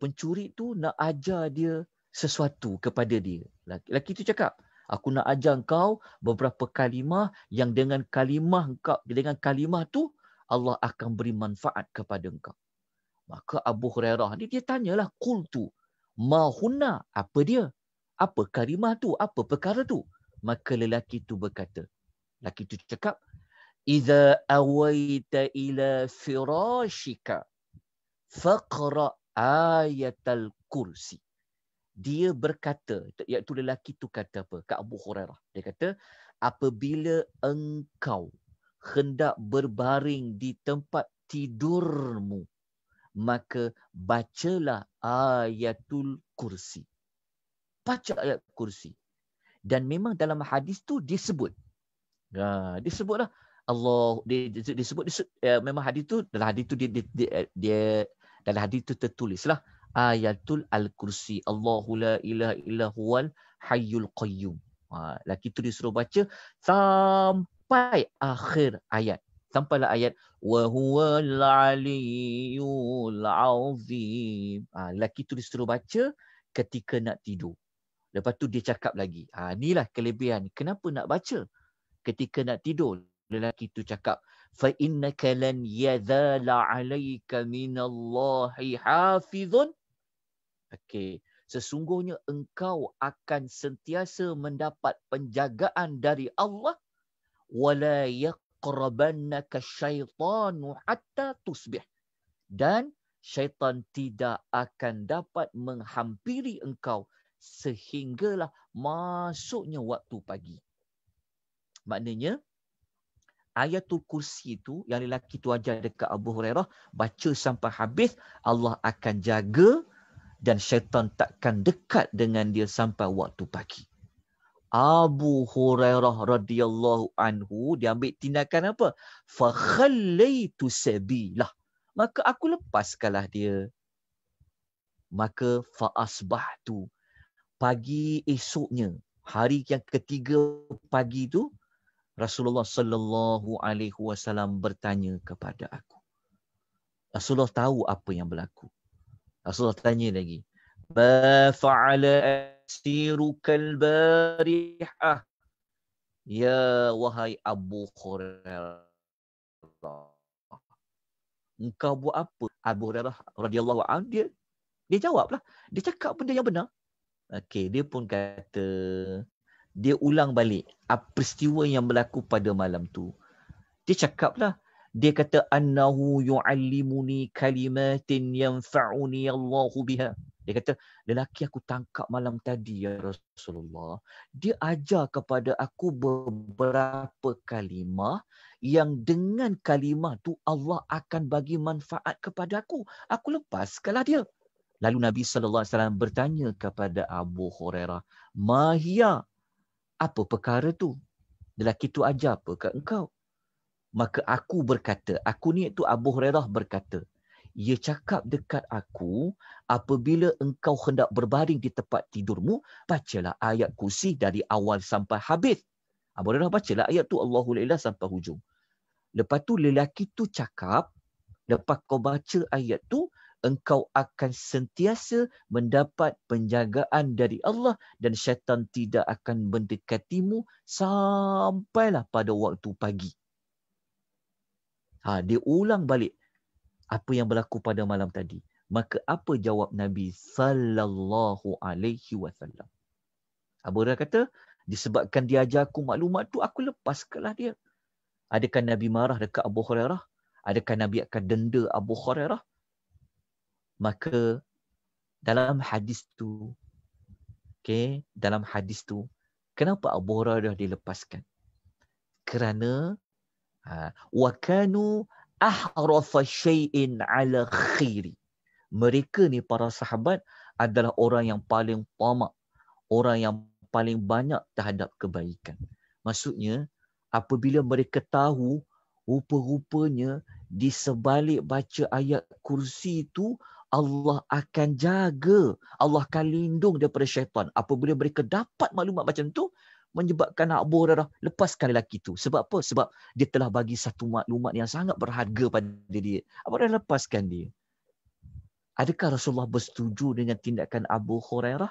Pencuri tu nak ajar dia sesuatu kepada dia. Lelaki tu cakap, aku nak ajar kau beberapa kalimah yang dengan kalimah kau dengan kalimah tu Allah akan beri manfaat kepada kau. Maka Abu Hurairah ni dia tanyalah kul tu. Ma huna, apa dia? Apa kalimah tu? Apa perkara tu? Maka lelaki tu berkata. Lelaki tu cakap. Iza awaita ila firashika. Faqra ayat al-kursi dia berkata iaitu lelaki tu kata apa Kak Abu Hurairah dia kata apabila engkau hendak berbaring di tempat tidurmu maka bacalah ayatul kursi baca ayat kursi dan memang dalam hadis tu disebut ha disebutlah Allah disebut, disebut, disebut eh, ya, memang hadis tu dalam hadis tu dia, dia, dia, dia dalam hadis tu tertulislah ayatul al-kursi. Allahu la ilaha illa huwal hayyul qayyum. Ha, laki tu disuruh baca sampai akhir ayat. Sampailah ayat wa huwal aliyul azim. Ha, laki tu disuruh baca ketika nak tidur. Lepas tu dia cakap lagi. Ha, inilah kelebihan. Kenapa nak baca? Ketika nak tidur. Lelaki tu cakap. Fa'innaka lan yadhala alaika minallahi hafizun Okey. Sesungguhnya engkau akan sentiasa mendapat penjagaan dari Allah wala yaqrabannaka syaitanu hatta tusbih. Dan syaitan tidak akan dapat menghampiri engkau sehinggalah masuknya waktu pagi. Maknanya ayatul kursi itu yang lelaki tu ajar dekat Abu Hurairah baca sampai habis Allah akan jaga dan syaitan takkan dekat dengan dia sampai waktu pagi. Abu Hurairah radhiyallahu anhu dia ambil tindakan apa? Fa khallaitu sabilah. Maka aku lepaskanlah dia. Maka fa asbahtu pagi esoknya hari yang ketiga pagi tu Rasulullah sallallahu alaihi wasallam bertanya kepada aku. Rasulullah tahu apa yang berlaku. Rasulullah tanya lagi. Ma fa'ala asirukal bariha'ah. Ya wahai Abu Hurairah. Engkau buat apa? Abu Hurairah radhiyallahu anhu dia dia jawablah. Dia cakap benda yang benar. Okey, dia pun kata dia ulang balik apa peristiwa yang berlaku pada malam tu. Dia cakaplah, dia kata annahu yuallimuni kalimatin yanfa'uni Allah biha dia kata lelaki aku tangkap malam tadi ya Rasulullah dia ajar kepada aku beberapa kalimah yang dengan kalimah tu Allah akan bagi manfaat kepada aku aku lepas kalah dia lalu Nabi sallallahu alaihi wasallam bertanya kepada Abu Hurairah mahia apa perkara tu lelaki tu ajar apa kat engkau maka aku berkata aku ni itu Abu Hurairah berkata ia cakap dekat aku apabila engkau hendak berbaring di tempat tidurmu bacalah ayat kursi dari awal sampai habis Abu Hurairah bacalah ayat tu Allahu la sampai hujung lepas tu lelaki tu cakap lepas kau baca ayat tu engkau akan sentiasa mendapat penjagaan dari Allah dan syaitan tidak akan mendekatimu sampailah pada waktu pagi. Ha, dia ulang balik apa yang berlaku pada malam tadi. Maka apa jawab Nabi sallallahu alaihi wasallam? Abu Hurairah kata, disebabkan dia ajar aku maklumat tu, aku lepas kelah dia. Adakah Nabi marah dekat Abu Hurairah? Adakah Nabi akan denda Abu Hurairah? Maka dalam hadis tu, okay, dalam hadis tu, kenapa Abu Hurairah dilepaskan? Kerana Ha, wa kanu ahrafa syai'in ala khairi. Mereka ni para sahabat adalah orang yang paling tamak, orang yang paling banyak terhadap kebaikan. Maksudnya apabila mereka tahu rupa-rupanya di sebalik baca ayat kursi itu Allah akan jaga, Allah akan lindung daripada syaitan. Apabila mereka dapat maklumat macam tu, menyebabkan abu darah lepaskan lelaki itu sebab apa sebab dia telah bagi satu maklumat yang sangat berharga pada dia apa dah lepaskan dia adakah Rasulullah bersetuju dengan tindakan Abu Hurairah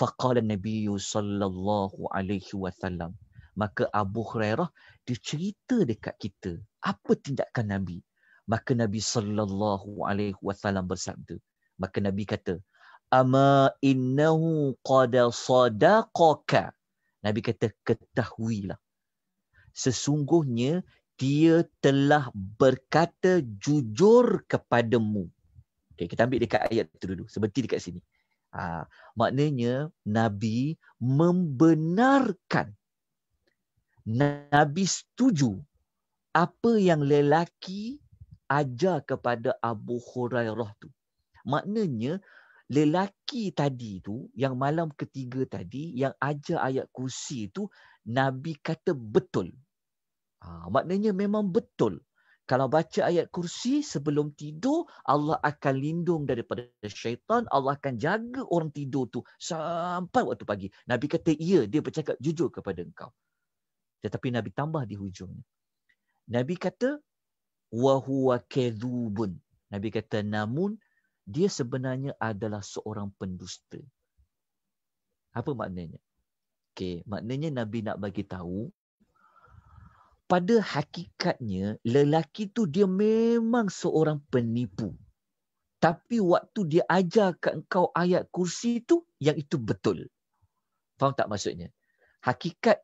faqala nabi sallallahu alaihi wasallam maka Abu Hurairah dia cerita dekat kita apa tindakan nabi maka nabi sallallahu alaihi wasallam bersabda maka nabi kata ama innahu qad sadaqaka Nabi kata ketahuilah. Sesungguhnya dia telah berkata jujur kepadamu. Okay, kita ambil dekat ayat itu dulu. Seperti dekat sini. Ha, maknanya Nabi membenarkan. Nabi setuju apa yang lelaki ajar kepada Abu Hurairah tu. Maknanya lelaki tadi tu yang malam ketiga tadi yang ajar ayat kursi tu nabi kata betul ha, maknanya memang betul kalau baca ayat kursi sebelum tidur Allah akan lindung daripada syaitan Allah akan jaga orang tidur tu sampai waktu pagi nabi kata iya dia bercakap jujur kepada engkau tetapi nabi tambah di hujungnya nabi kata wa huwa kadzubun nabi kata namun dia sebenarnya adalah seorang pendusta. Apa maknanya? Okey, maknanya Nabi nak bagi tahu pada hakikatnya lelaki tu dia memang seorang penipu. Tapi waktu dia ajar kat engkau ayat kursi tu yang itu betul. Faham tak maksudnya? Hakikat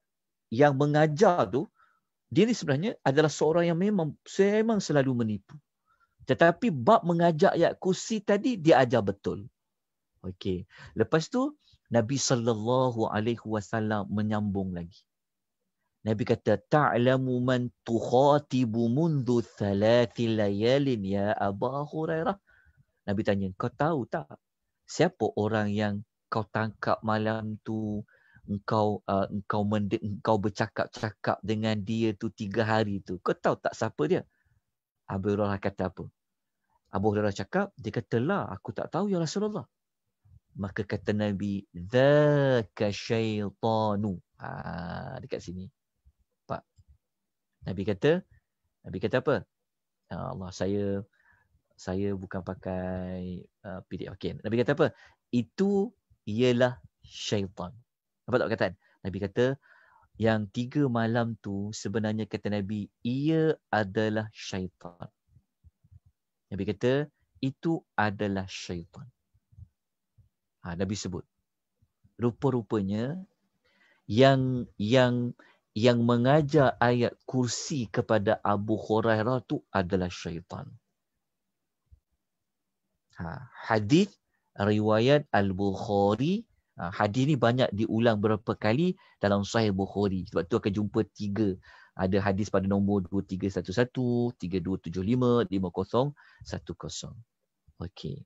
yang mengajar tu dia ni sebenarnya adalah seorang yang memang memang selalu menipu. Tetapi bab mengajak ayat kursi tadi dia ajar betul. Okey. Lepas tu Nabi sallallahu alaihi wasallam menyambung lagi. Nabi kata ta'lamu man tukhatibu mundu thalathi layalin ya Abu Hurairah. Nabi tanya kau tahu tak siapa orang yang kau tangkap malam tu engkau uh, engkau mend- engkau bercakap-cakap dengan dia tu tiga hari tu. Kau tahu tak siapa dia? Abu Hurairah kata apa? Abu Hurairah cakap, dia kata, lah, aku tak tahu ya Rasulullah. Maka kata Nabi, Dhaka syaitanu. Ha, dekat sini. Pak. Nabi kata, Nabi kata apa? Ya Allah, saya saya bukan pakai uh, pilih. Okay. Nabi kata apa? Itu ialah syaitan. Apa tak kataan? Nabi kata, yang tiga malam tu sebenarnya kata Nabi, ia adalah syaitan. Nabi kata, itu adalah syaitan. Ha, Nabi sebut. Rupa-rupanya, yang yang yang mengajar ayat kursi kepada Abu Hurairah tu adalah syaitan. Ha, hadith riwayat Al-Bukhari. Ha, hadith ni banyak diulang berapa kali dalam sahih Bukhari. Sebab tu akan jumpa tiga ada hadis pada nombor 2311 3275 5010. Okey.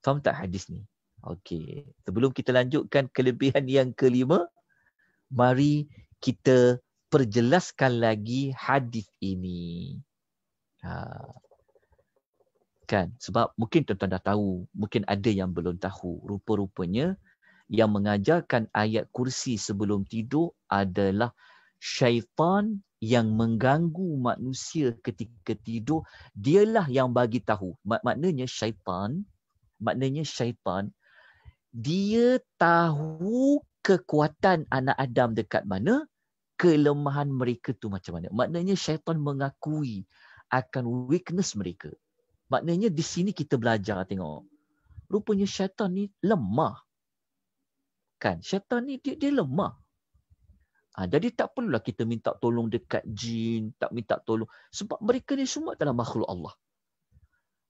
Faham tak hadis ni? Okey. Sebelum kita lanjutkan kelebihan yang kelima, mari kita perjelaskan lagi hadis ini. Ha. Kan? Sebab mungkin tuan-tuan dah tahu, mungkin ada yang belum tahu. Rupa-rupanya yang mengajarkan ayat kursi sebelum tidur adalah syaitan yang mengganggu manusia ketika tidur dialah yang bagi tahu maknanya syaitan maknanya syaitan dia tahu kekuatan anak adam dekat mana kelemahan mereka tu macam mana maknanya syaitan mengakui akan weakness mereka maknanya di sini kita belajar tengok rupanya syaitan ni lemah kan syaitan ni dia, dia lemah Ha, jadi tak perlulah kita minta tolong dekat jin, tak minta tolong. Sebab mereka ni semua adalah makhluk Allah.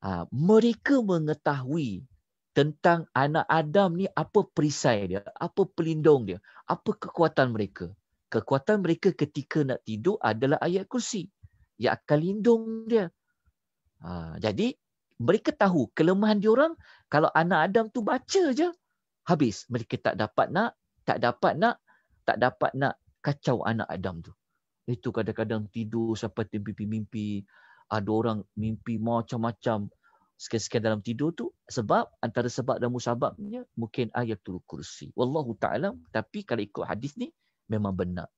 Ha, mereka mengetahui tentang anak Adam ni apa perisai dia, apa pelindung dia, apa kekuatan mereka. Kekuatan mereka ketika nak tidur adalah ayat kursi yang akan lindung dia. Ha, jadi mereka tahu kelemahan dia orang kalau anak Adam tu baca je habis mereka tak dapat nak tak dapat nak tak dapat nak kacau anak Adam tu. Itu kadang-kadang tidur sampai mimpi-mimpi. Ada orang mimpi macam-macam. Sekian-sekian dalam tidur tu. Sebab, antara sebab dan musababnya, mungkin ayat turun kursi. Wallahu ta'ala. Tapi kalau ikut hadis ni, memang benar.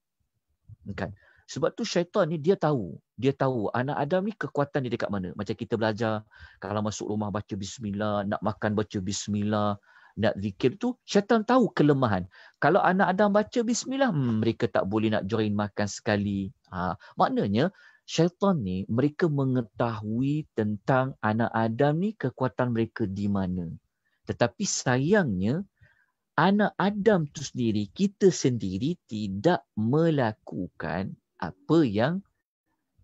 Kan? Sebab tu syaitan ni dia tahu. Dia tahu anak Adam ni kekuatan dia dekat mana. Macam kita belajar, kalau masuk rumah baca bismillah, nak makan baca bismillah nak zikir tu syaitan tahu kelemahan kalau anak adam baca bismillah hmm, mereka tak boleh nak join makan sekali ha maknanya syaitan ni mereka mengetahui tentang anak adam ni kekuatan mereka di mana tetapi sayangnya anak adam tu sendiri kita sendiri tidak melakukan apa yang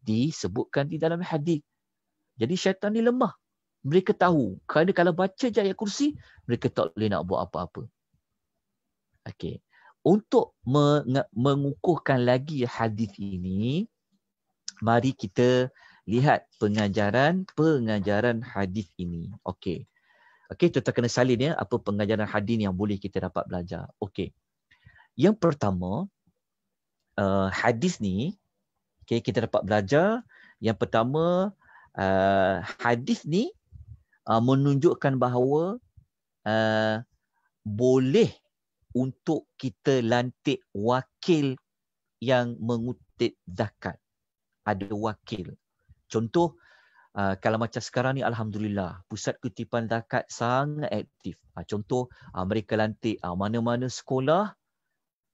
disebutkan di dalam hadis jadi syaitan ni lemah mereka tahu kerana kalau baca je ayat kursi mereka tak boleh nak buat apa-apa okey untuk mengukuhkan lagi hadis ini mari kita lihat pengajaran pengajaran hadis ini okey okey kita kena salin ya apa pengajaran hadis yang boleh kita dapat belajar okey yang pertama uh, hadis ni okey kita dapat belajar yang pertama uh, hadis ni uh, menunjukkan bahawa uh, boleh untuk kita lantik wakil yang mengutip zakat. Ada wakil. Contoh, uh, kalau macam sekarang ni Alhamdulillah, pusat kutipan zakat sangat aktif. Uh, contoh, uh, mereka lantik uh, mana-mana sekolah,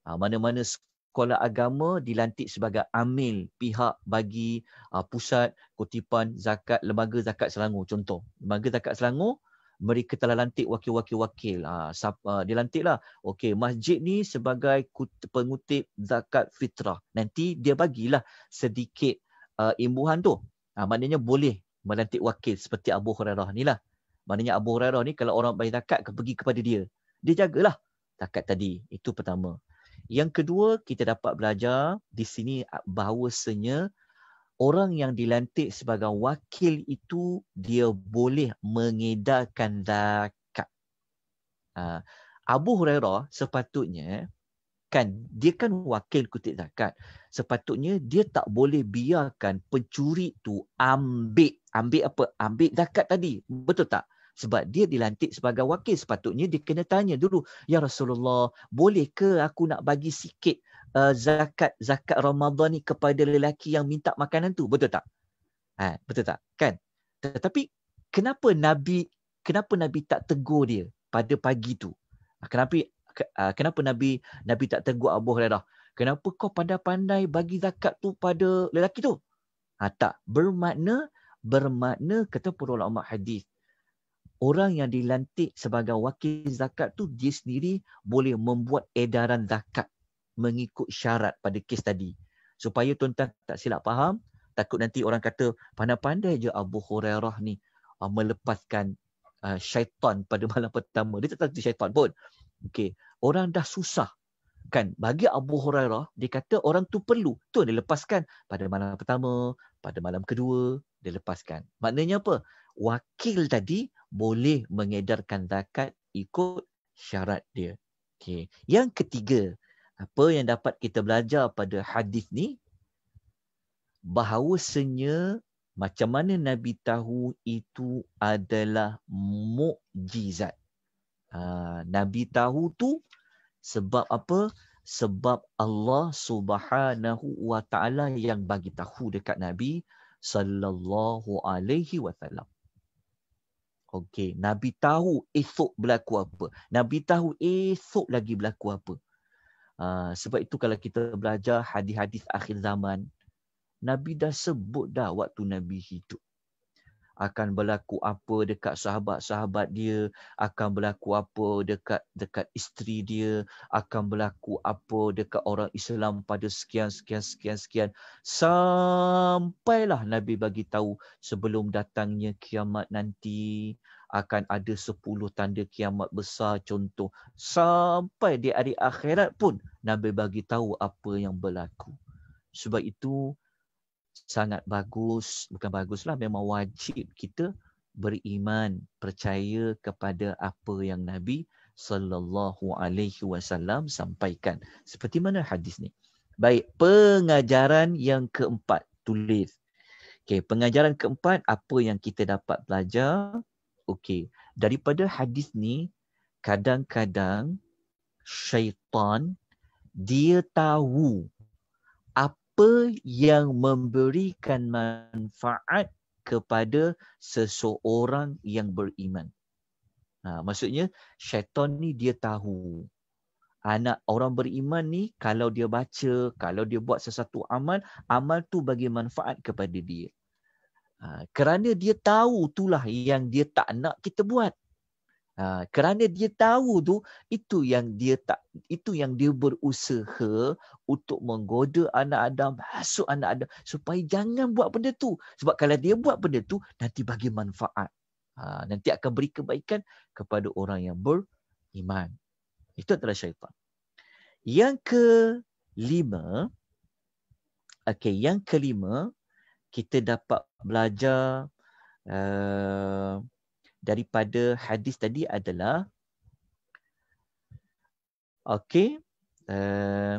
uh, mana-mana sekolah, Kuala Agama dilantik sebagai amil pihak bagi uh, pusat kutipan zakat lembaga zakat Selangor contoh lembaga zakat Selangor mereka telah lantik wakil-wakil-wakil uh, ah, sub, uh, ah, dilantiklah okey masjid ni sebagai pengutip zakat fitrah nanti dia bagilah sedikit uh, imbuhan tu uh, maknanya boleh melantik wakil seperti Abu Hurairah ni lah maknanya Abu Hurairah ni kalau orang bayar zakat pergi kepada dia dia jagalah zakat tadi itu pertama yang kedua, kita dapat belajar di sini ah, bahawasanya orang yang dilantik sebagai wakil itu dia boleh mengedarkan zakat. Ah, Abu Hurairah sepatutnya kan dia kan wakil kutip zakat. Sepatutnya dia tak boleh biarkan pencuri tu ambil ambil apa? Ambil zakat tadi. Betul tak? sebab dia dilantik sebagai wakil sepatutnya dia kena tanya dulu ya Rasulullah boleh ke aku nak bagi sikit uh, zakat zakat Ramadan ni kepada lelaki yang minta makanan tu betul tak ha betul tak kan tetapi kenapa nabi kenapa nabi tak tegur dia pada pagi tu ah, kenapa ah, kenapa nabi nabi tak tegur Abu Hurairah kenapa kau pandai-pandai bagi zakat tu pada lelaki tu ha tak bermakna bermakna kata para ulama hadis orang yang dilantik sebagai wakil zakat tu dia sendiri boleh membuat edaran zakat mengikut syarat pada kes tadi. Supaya tuan-tuan tak silap faham, takut nanti orang kata pandai-pandai je Abu Hurairah ni ah, melepaskan ah, syaitan pada malam pertama. Dia tak tahu syaitan pun. Okey, orang dah susah kan bagi Abu Hurairah dia kata orang tu perlu tu dia lepaskan pada malam pertama pada malam kedua dia lepaskan maknanya apa wakil tadi boleh mengedarkan zakat ikut syarat dia. Okey. Yang ketiga, apa yang dapat kita belajar pada hadis ni? bahawa Bahawasanya macam mana Nabi tahu itu adalah mukjizat. Uh, Nabi tahu tu sebab apa? Sebab Allah Subhanahu wa taala yang bagi tahu dekat Nabi sallallahu alaihi wasallam. Okey, Nabi tahu esok berlaku apa. Nabi tahu esok lagi berlaku apa. Uh, sebab itu kalau kita belajar hadis-hadis akhir zaman, Nabi dah sebut dah waktu Nabi hidup akan berlaku apa dekat sahabat-sahabat dia, akan berlaku apa dekat dekat isteri dia, akan berlaku apa dekat orang Islam pada sekian sekian sekian sekian sampailah Nabi bagi tahu sebelum datangnya kiamat nanti akan ada sepuluh tanda kiamat besar contoh sampai di hari akhirat pun Nabi bagi tahu apa yang berlaku. Sebab itu sangat bagus, bukan baguslah, memang wajib kita beriman, percaya kepada apa yang Nabi sallallahu alaihi wasallam sampaikan. Seperti mana hadis ni? Baik, pengajaran yang keempat tulis. Okey, pengajaran keempat apa yang kita dapat belajar? Okey, daripada hadis ni kadang-kadang syaitan dia tahu apa yang memberikan manfaat kepada seseorang yang beriman. Ha, maksudnya syaitan ni dia tahu anak orang beriman ni kalau dia baca, kalau dia buat sesuatu amal, amal tu bagi manfaat kepada dia. Ha, kerana dia tahu itulah yang dia tak nak kita buat. Ha, kerana dia tahu tu itu yang dia tak itu yang dia berusaha untuk menggoda anak Adam hasut anak Adam supaya jangan buat benda tu sebab kalau dia buat benda tu nanti bagi manfaat ha, nanti akan beri kebaikan kepada orang yang beriman itu adalah syaitan yang kelima okey yang kelima kita dapat belajar uh, daripada hadis tadi adalah okey uh, eh,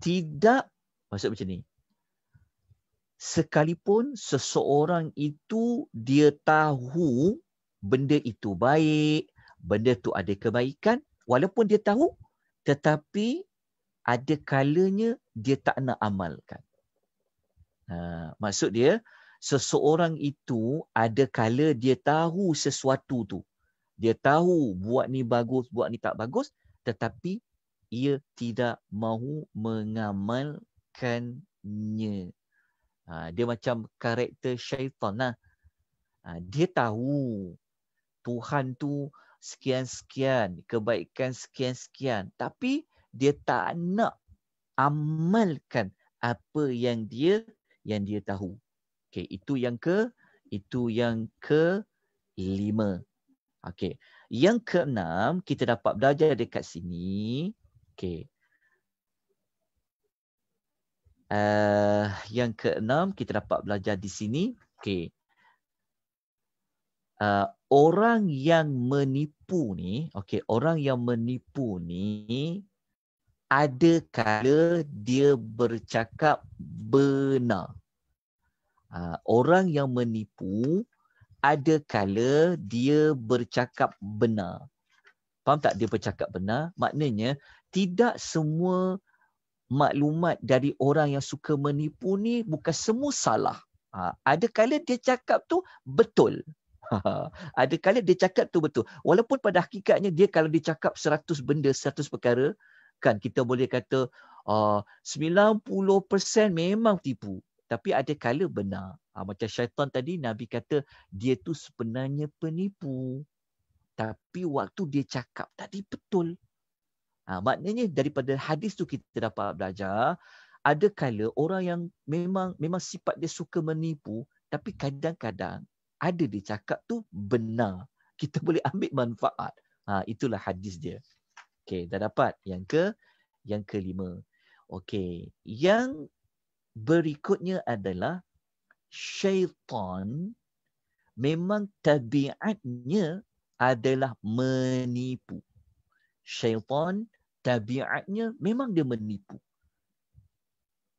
tidak maksud macam ni sekalipun seseorang itu dia tahu benda itu baik benda tu ada kebaikan walaupun dia tahu tetapi ada kalanya dia tak nak amalkan uh, maksud dia uh, seseorang itu ada kala dia tahu sesuatu tu. Dia tahu buat ni bagus, buat ni tak bagus tetapi ia tidak mahu mengamalkannya. Ha, dia macam karakter syaitan Nah, Ha, dia tahu Tuhan tu sekian-sekian, kebaikan sekian-sekian. Tapi dia tak nak amalkan apa yang dia yang dia tahu. Okey, itu yang ke itu yang ke lima. Okey. Yang keenam kita dapat belajar dekat sini. Okey. Uh, yang keenam kita dapat belajar di sini. Okey. Uh, orang yang menipu ni, okey, orang yang menipu ni ada kala dia bercakap benar. Ah, orang yang menipu ada kala dia bercakap benar. Faham tak dia bercakap benar? Maknanya tidak semua maklumat dari orang yang suka menipu ni bukan semua salah. Ha, ah, ada kala dia cakap tu betul. ada kala dia cakap tu betul. Walaupun pada hakikatnya dia kalau dia cakap seratus benda, seratus perkara, kan kita boleh kata ah, uh, 90% memang tipu tapi ada kala benar. Ha, macam syaitan tadi Nabi kata dia tu sebenarnya penipu. Tapi waktu dia cakap tadi betul. Ha, maknanya daripada hadis tu kita dapat belajar ada kala orang yang memang memang sifat dia suka menipu tapi kadang-kadang ada dia cakap tu benar. Kita boleh ambil manfaat. Ha, itulah hadis dia. Okay, dah dapat yang ke yang kelima. Okey, yang berikutnya adalah syaitan memang tabiatnya adalah menipu. Syaitan tabiatnya memang dia menipu.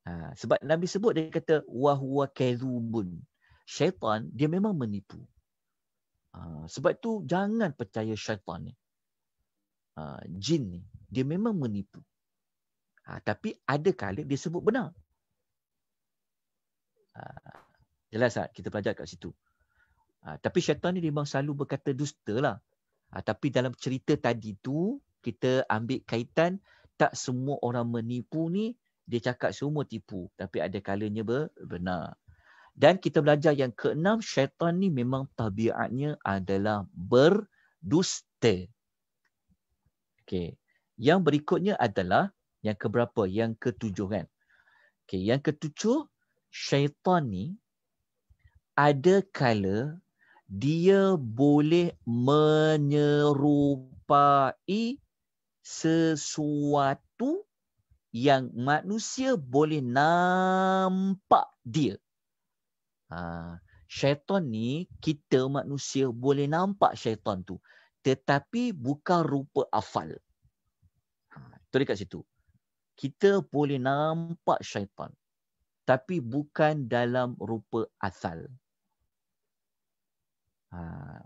Ha, sebab Nabi sebut dia kata wahwa kezubun. Syaitan dia memang menipu. Ha, sebab tu jangan percaya syaitan ni. Ha, jin ni dia memang menipu. Ha, tapi ada kali dia sebut benar. Ah, jelas lah kita belajar kat situ. Ah, tapi syaitan ni memang selalu berkata dusta lah. Ah, tapi dalam cerita tadi tu, kita ambil kaitan tak semua orang menipu ni, dia cakap semua tipu. Tapi ada kalanya benar. Dan kita belajar yang keenam, syaitan ni memang tabiatnya adalah berdusta. Okay. Yang berikutnya adalah yang keberapa? Yang ketujuh kan? Okay. Yang ketujuh, syaitan ni ada kala dia boleh menyerupai sesuatu yang manusia boleh nampak dia. Ha, syaitan ni kita manusia boleh nampak syaitan tu. Tetapi bukan rupa afal. Ha, itu dekat situ. Kita boleh nampak syaitan tapi bukan dalam rupa asal. Ha,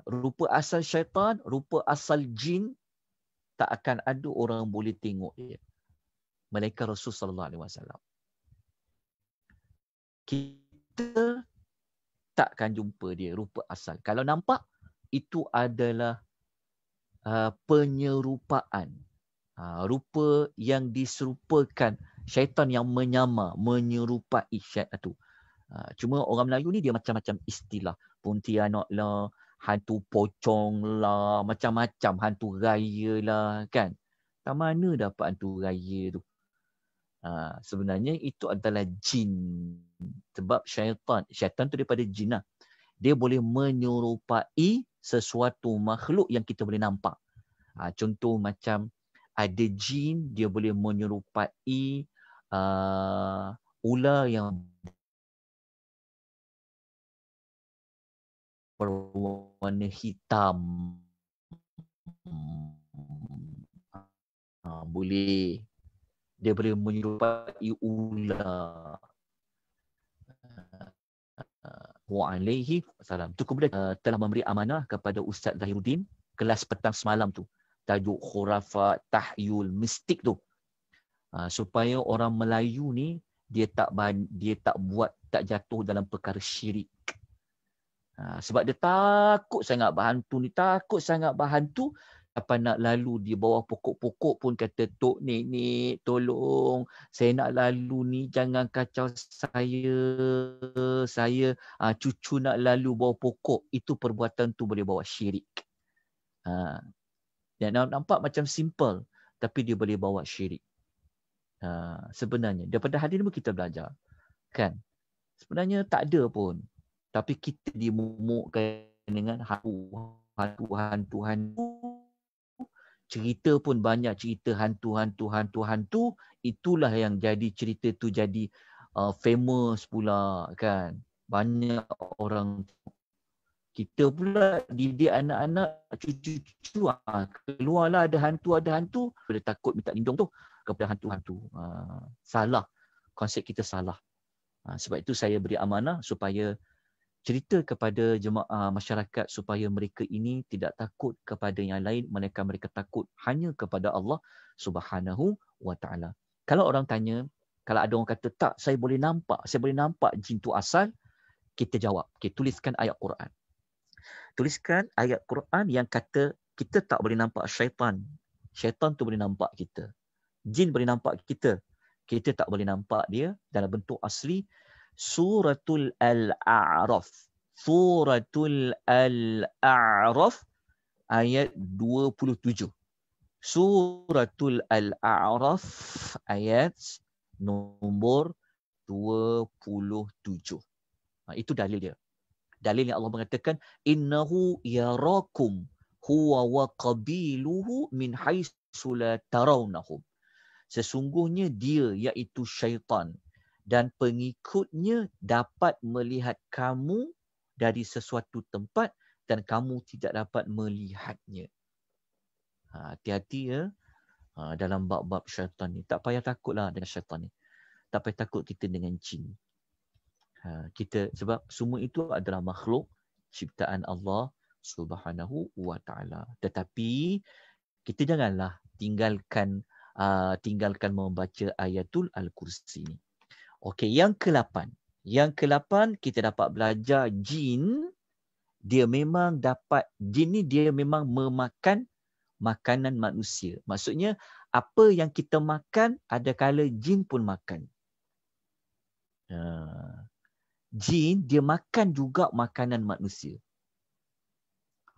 rupa asal syaitan, rupa asal jin, tak akan ada orang boleh tengok dia. Mereka Rasulullah SAW. Kita takkan jumpa dia rupa asal. Kalau nampak, itu adalah uh, penyerupaan. Uh, rupa yang diserupakan syaitan yang menyama, menyerupai syaitan tu. Ha, cuma orang Melayu ni dia macam-macam istilah. Puntianak lah, hantu pocong lah, macam-macam hantu raya lah kan. Tak mana dapat hantu raya tu. Ha, sebenarnya itu adalah jin. Sebab syaitan, syaitan tu daripada jin lah. Dia boleh menyerupai sesuatu makhluk yang kita boleh nampak. Ha, contoh macam ada jin, dia boleh menyerupai uh, ular yang berwarna hitam uh, boleh dia boleh menyerupai ular ah, ah, wa alaihi salam. Tu kemudian uh, telah memberi amanah kepada Ustaz Zahiruddin kelas petang semalam tu. Tajuk khurafat tahyul mistik tu. Ah, supaya orang Melayu ni dia tak dia tak buat tak jatuh dalam perkara syirik. Ah, sebab dia takut sangat berhantu ni, takut sangat berhantu apa nak lalu di bawah pokok-pokok pun kata tok nenek tolong saya nak lalu ni jangan kacau saya saya ha, cucu nak lalu bawah pokok itu perbuatan tu boleh bawa syirik. Ha. Dan nampak macam simple tapi dia boleh bawa syirik ha, sebenarnya daripada hadis ni kita belajar kan sebenarnya tak ada pun tapi kita dimumukkan dengan hantu hantu hantu hantu cerita pun banyak cerita hantu hantu hantu hantu itulah yang jadi cerita tu jadi uh, famous pula kan banyak orang kita pula didik anak-anak cucu-cucu ha, keluarlah ada hantu ada hantu boleh takut minta lindung tu kepada hantu-hantu. Ha, ah, salah. Konsep kita salah. Ha, sebab itu saya beri amanah supaya cerita kepada jemaah masyarakat supaya mereka ini tidak takut kepada yang lain mereka mereka takut hanya kepada Allah Subhanahu wa Kalau orang tanya, kalau ada orang kata tak saya boleh nampak, saya boleh nampak jin tu asal, kita jawab, okay, tuliskan ayat Quran. Tuliskan ayat Quran yang kata kita tak boleh nampak syaitan. Syaitan tu boleh nampak kita jin boleh nampak kita kita tak boleh nampak dia dalam bentuk asli suratul al-a'raf suratul al-a'raf ayat 27 suratul al-a'raf ayat nombor 27 ha, itu dalil dia dalil yang Allah mengatakan innahu yarakum huwa wa qabiluhu min haitsu la tarawnahum sesungguhnya dia iaitu syaitan dan pengikutnya dapat melihat kamu dari sesuatu tempat dan kamu tidak dapat melihatnya. Ha, hati-hati ya ha, dalam bab-bab syaitan ni. Tak payah takutlah dengan syaitan ni. Tak payah takut kita dengan jin. Ha, kita sebab semua itu adalah makhluk ciptaan Allah Subhanahu wa taala. Tetapi kita janganlah tinggalkan Uh, tinggalkan membaca ayatul al-kursi Okey, yang ke-8. Yang ke-8 kita dapat belajar jin dia memang dapat jin ni dia memang memakan makanan manusia. Maksudnya apa yang kita makan ada kala jin pun makan. Uh, jin dia makan juga makanan manusia.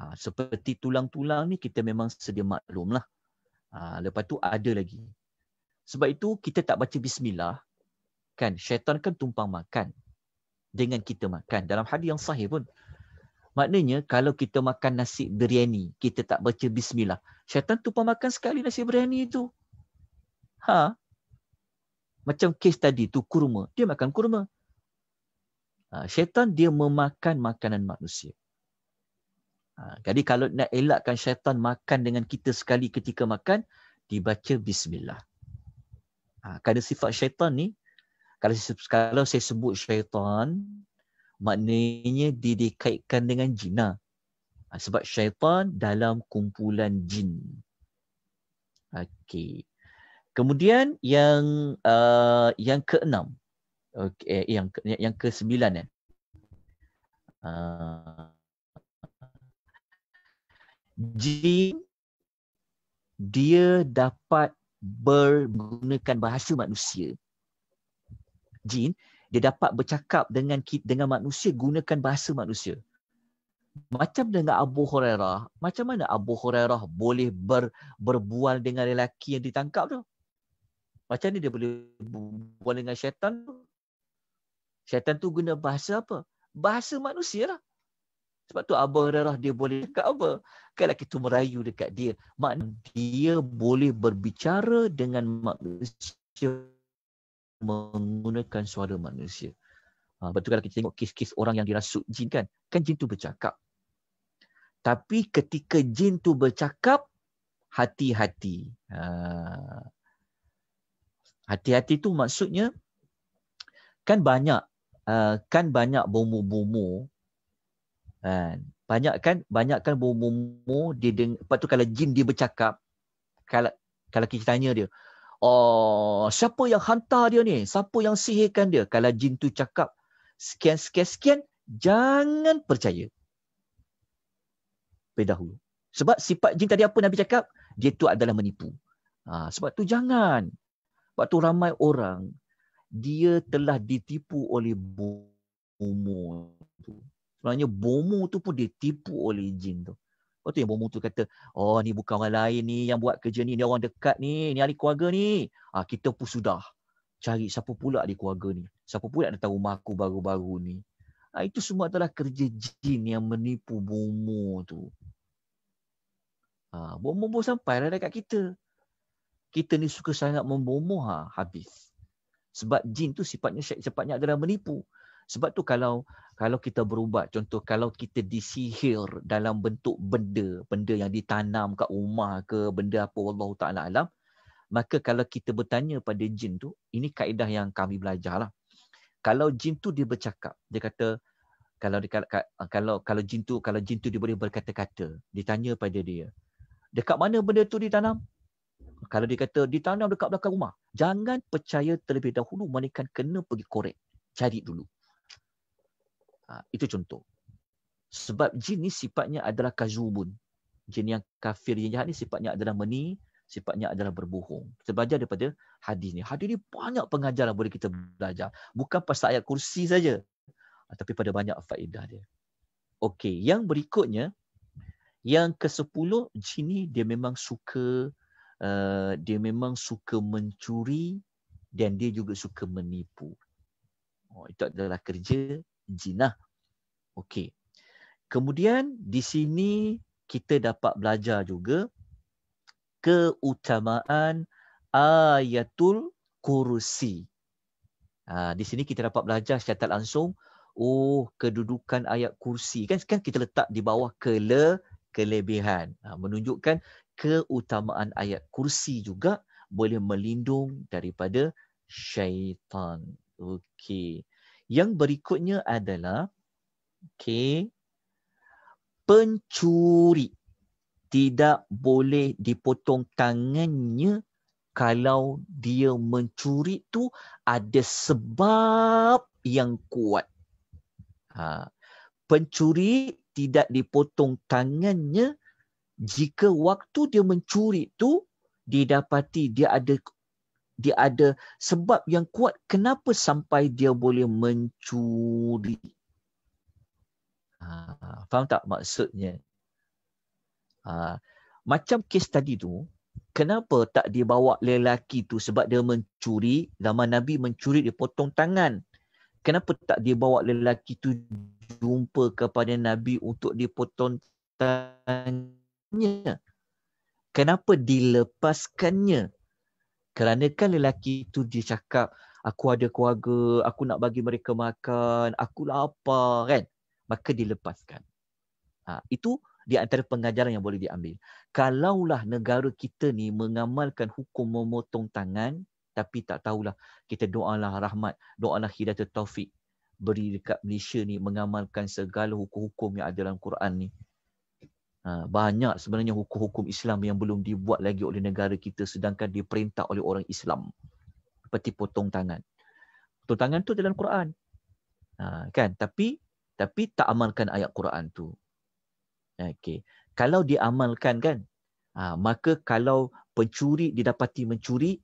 Ha, seperti tulang-tulang ni kita memang sedia maklum lah. Ha, lepas tu ada lagi. Sebab itu kita tak baca bismillah. Kan syaitan kan tumpang makan. Dengan kita makan. Dalam hadis yang sahih pun. Maknanya kalau kita makan nasi biryani. Kita tak baca bismillah. Syaitan tumpang makan sekali nasi biryani itu. Ha? Macam kes tadi tu kurma. Dia makan kurma. Ha, syaitan dia memakan makanan manusia. Ha, jadi kalau nak elakkan syaitan makan dengan kita sekali ketika makan, dibaca bismillah. Ha, kerana sifat syaitan ni, kalau, kalau saya sebut syaitan, maknanya dia dikaitkan dengan jinnah. Ha, sebab syaitan dalam kumpulan jin. Okey. Kemudian yang uh, yang keenam. Okey, eh, yang yang ke-9 eh. Uh, jin dia dapat menggunakan bahasa manusia. Jin dia dapat bercakap dengan dengan manusia gunakan bahasa manusia. Macam dengan Abu Hurairah, macam mana Abu Hurairah boleh ber, berbual dengan lelaki yang ditangkap tu? Macam ni dia boleh berbual dengan syaitan tu? Syaitan tu guna bahasa apa? Bahasa manusia lah. Sebab tu Abang Rerah dia boleh cakap apa? Kalau kita merayu dekat dia, makna dia boleh berbicara dengan manusia menggunakan suara manusia. Ha, betul kalau kita tengok kes-kes orang yang dirasuk jin kan, kan jin tu bercakap. Tapi ketika jin tu bercakap, hati-hati. Ha. Hati-hati tu maksudnya kan banyak uh, kan banyak bomo-bomo Ha. Banyakkan banyakkan bumbu-bumbu dia deng- lepas tu kalau jin dia bercakap kalau kalau kita tanya dia, "Oh, siapa yang hantar dia ni? Siapa yang sihirkan dia?" Kalau jin tu cakap sekian sekian sekian, jangan percaya. Pedahulu. Sebab sifat jin tadi apa Nabi cakap? Dia tu adalah menipu. Ha, sebab tu jangan. Sebab tu ramai orang dia telah ditipu oleh bumbu tu sebenarnya bomu tu pun ditipu oleh jin tu. Lepas tu yang bomu tu kata, oh ni bukan orang lain ni yang buat kerja ni, ni orang dekat ni, ni ahli keluarga ni. Ah ha, kita pun sudah cari siapa pula ahli keluarga ni. Siapa pula datang rumah aku baru-baru ni. Ha, itu semua adalah kerja jin yang menipu bomu tu. Ha, bomu pun sampai lah dekat kita. Kita ni suka sangat membomu ha, ah, habis. Sebab jin tu sifatnya cepatnya adalah menipu. Sebab tu kalau kalau kita berubat, contoh kalau kita disihir dalam bentuk benda, benda yang ditanam kat rumah ke, benda apa Allah Ta'ala alam, maka kalau kita bertanya pada jin tu, ini kaedah yang kami belajar lah. Kalau jin tu dia bercakap, dia kata, kalau kalau kalau jin tu kalau jin tu dia boleh berkata-kata ditanya pada dia dekat mana benda tu ditanam kalau dia kata ditanam dekat belakang rumah jangan percaya terlebih dahulu malaikat kena pergi korek cari dulu Ha, itu contoh. Sebab jin ni sifatnya adalah kazubun. Jin yang kafir, yang jahat ni sifatnya adalah meni, sifatnya adalah berbohong. Kita belajar daripada hadis ni. Hadis ni banyak pengajaran lah boleh kita belajar. Bukan pasal ayat kursi saja, ha, Tapi pada banyak faedah dia. Okey, yang berikutnya, yang ke sepuluh, jin ni dia memang suka, uh, dia memang suka mencuri dan dia juga suka menipu. Oh, itu adalah kerja jinah. Okey. Kemudian di sini kita dapat belajar juga keutamaan ayatul kursi. Ha, di sini kita dapat belajar secara langsung oh kedudukan ayat kursi kan kan kita letak di bawah kele kelebihan ha, menunjukkan keutamaan ayat kursi juga boleh melindung daripada syaitan. Okey. Yang berikutnya adalah okay, pencuri tidak boleh dipotong tangannya kalau dia mencuri tu ada sebab yang kuat. Ha. Pencuri tidak dipotong tangannya jika waktu dia mencuri tu didapati dia ada dia ada sebab yang kuat kenapa sampai dia boleh mencuri. Ha, faham tak maksudnya? Ha, macam kes tadi tu, kenapa tak dia bawa lelaki tu sebab dia mencuri, Lama Nabi mencuri dia potong tangan. Kenapa tak dia bawa lelaki tu jumpa kepada Nabi untuk dipotong tangannya? Kenapa dilepaskannya? kerana kan lelaki tu dia cakap aku ada keluarga aku nak bagi mereka makan aku lapar kan maka dilepaskan ha, itu di antara pengajaran yang boleh diambil kalaulah negara kita ni mengamalkan hukum memotong tangan tapi tak tahulah kita doalah rahmat doalah hidayah taufik beri dekat Malaysia ni mengamalkan segala hukum-hukum yang ada dalam Quran ni Ha, banyak sebenarnya hukum-hukum Islam yang belum dibuat lagi oleh negara kita sedangkan diperintah oleh orang Islam. Seperti potong tangan. Potong tangan tu dalam Quran. Ha, kan? Tapi tapi tak amalkan ayat Quran tu. Okey. Kalau diamalkan kan, ha, maka kalau pencuri didapati mencuri,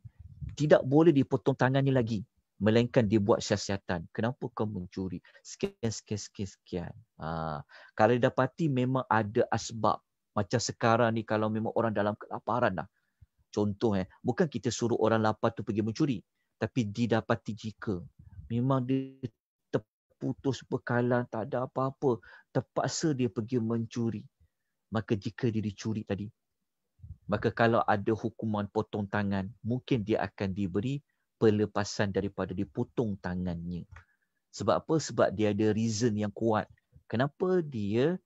tidak boleh dipotong tangannya lagi. Melainkan dia buat siasatan. Kenapa kau mencuri? Sekian, sekian, sekian, sekian. Ha. Kalau dia dapati memang ada asbab. Macam sekarang ni kalau memang orang dalam kelaparan lah. Contoh eh. Bukan kita suruh orang lapar tu pergi mencuri. Tapi didapati jika memang dia terputus bekalan. Tak ada apa-apa. Terpaksa dia pergi mencuri. Maka jika dia dicuri tadi. Maka kalau ada hukuman potong tangan. Mungkin dia akan diberi pelepasan daripada dipotong tangannya. Sebab apa? Sebab dia ada reason yang kuat. Kenapa dia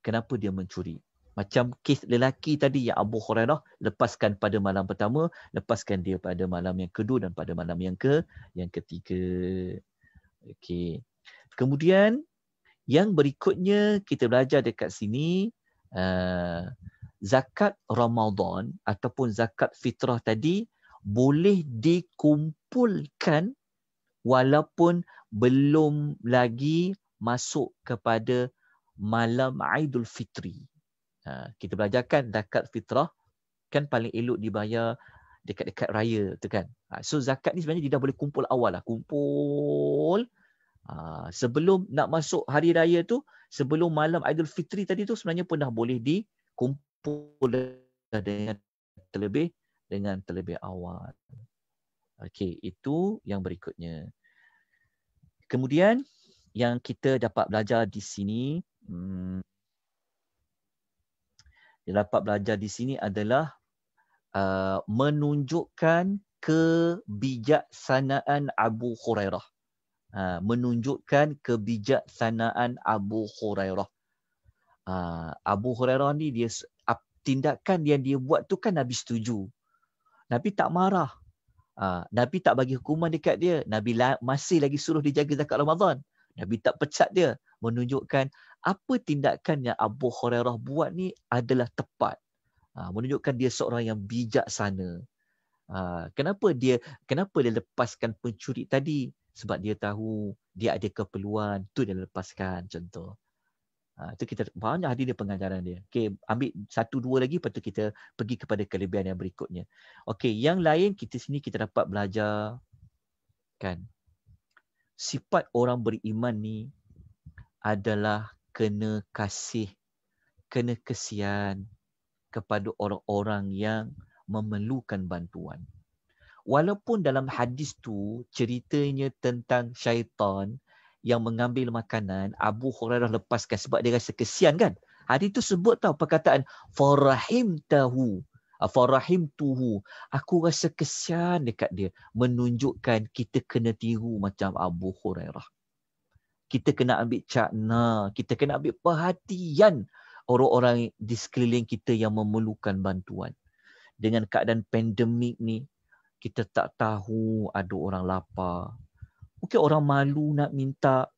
kenapa dia mencuri? Macam kes lelaki tadi yang Abu Hurairah lepaskan pada malam pertama, lepaskan dia pada malam yang kedua dan pada malam yang ke yang ketiga. Okey. Kemudian yang berikutnya kita belajar dekat sini uh, zakat Ramadan ataupun zakat fitrah tadi boleh dikumpulkan walaupun belum lagi masuk kepada malam Aidul Fitri. Ha, kita belajarkan zakat fitrah kan paling elok dibayar dekat-dekat raya tu kan. Ha, so zakat ni sebenarnya dia dah boleh kumpul awal lah. Kumpul ha, sebelum nak masuk hari raya tu, sebelum malam Aidul Fitri tadi tu sebenarnya pun dah boleh dikumpul dengan terlebih dengan terlebih awal. Okey, itu yang berikutnya. Kemudian yang kita dapat belajar di sini hmm, yang dapat belajar di sini adalah uh, menunjukkan kebijaksanaan Abu Hurairah. Uh, menunjukkan kebijaksanaan Abu Hurairah. Uh, Abu Hurairah ni dia tindakan yang dia buat tu kan Nabi setuju. Nabi tak marah. Ha, Nabi tak bagi hukuman dekat dia. Nabi la- masih lagi suruh dia jaga zakat Ramadan. Nabi tak pecat dia. Menunjukkan apa tindakan yang Abu Hurairah buat ni adalah tepat. Ha, menunjukkan dia seorang yang bijaksana. Ha, kenapa dia kenapa dia lepaskan pencuri tadi? Sebab dia tahu dia ada keperluan. tu dia lepaskan contoh. Ha, itu kita banyak hadir dia pengajaran dia. Okey, ambil satu dua lagi lepas tu kita pergi kepada kelebihan yang berikutnya. Okey, yang lain kita sini kita dapat belajar kan. Sifat orang beriman ni adalah kena kasih, kena kesian kepada orang-orang yang memerlukan bantuan. Walaupun dalam hadis tu ceritanya tentang syaitan, yang mengambil makanan Abu Hurairah lepaskan sebab dia rasa kesian kan hadis tu sebut tau perkataan tahu farahimtahu ah, farahimtuhu aku rasa kesian dekat dia menunjukkan kita kena tiru macam Abu Hurairah kita kena ambil cakna kita kena ambil perhatian orang-orang di sekeliling kita yang memerlukan bantuan dengan keadaan pandemik ni kita tak tahu ada orang lapar Mungkin orang malu nak minta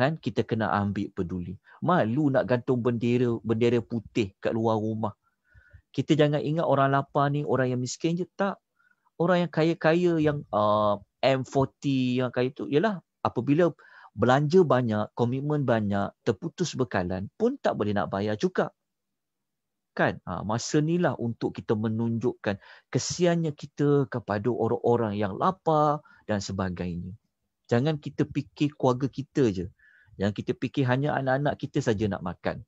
kan kita kena ambil peduli. Malu nak gantung bendera bendera putih kat luar rumah. Kita jangan ingat orang lapar ni orang yang miskin je tak. Orang yang kaya-kaya yang uh, M40 yang kaya tu ialah apabila belanja banyak, komitmen banyak, terputus bekalan pun tak boleh nak bayar juga. Kan? Ha, masa lah untuk kita menunjukkan kesiannya kita kepada orang-orang yang lapar dan sebagainya. Jangan kita fikir keluarga kita je. Jangan kita fikir hanya anak-anak kita saja nak makan.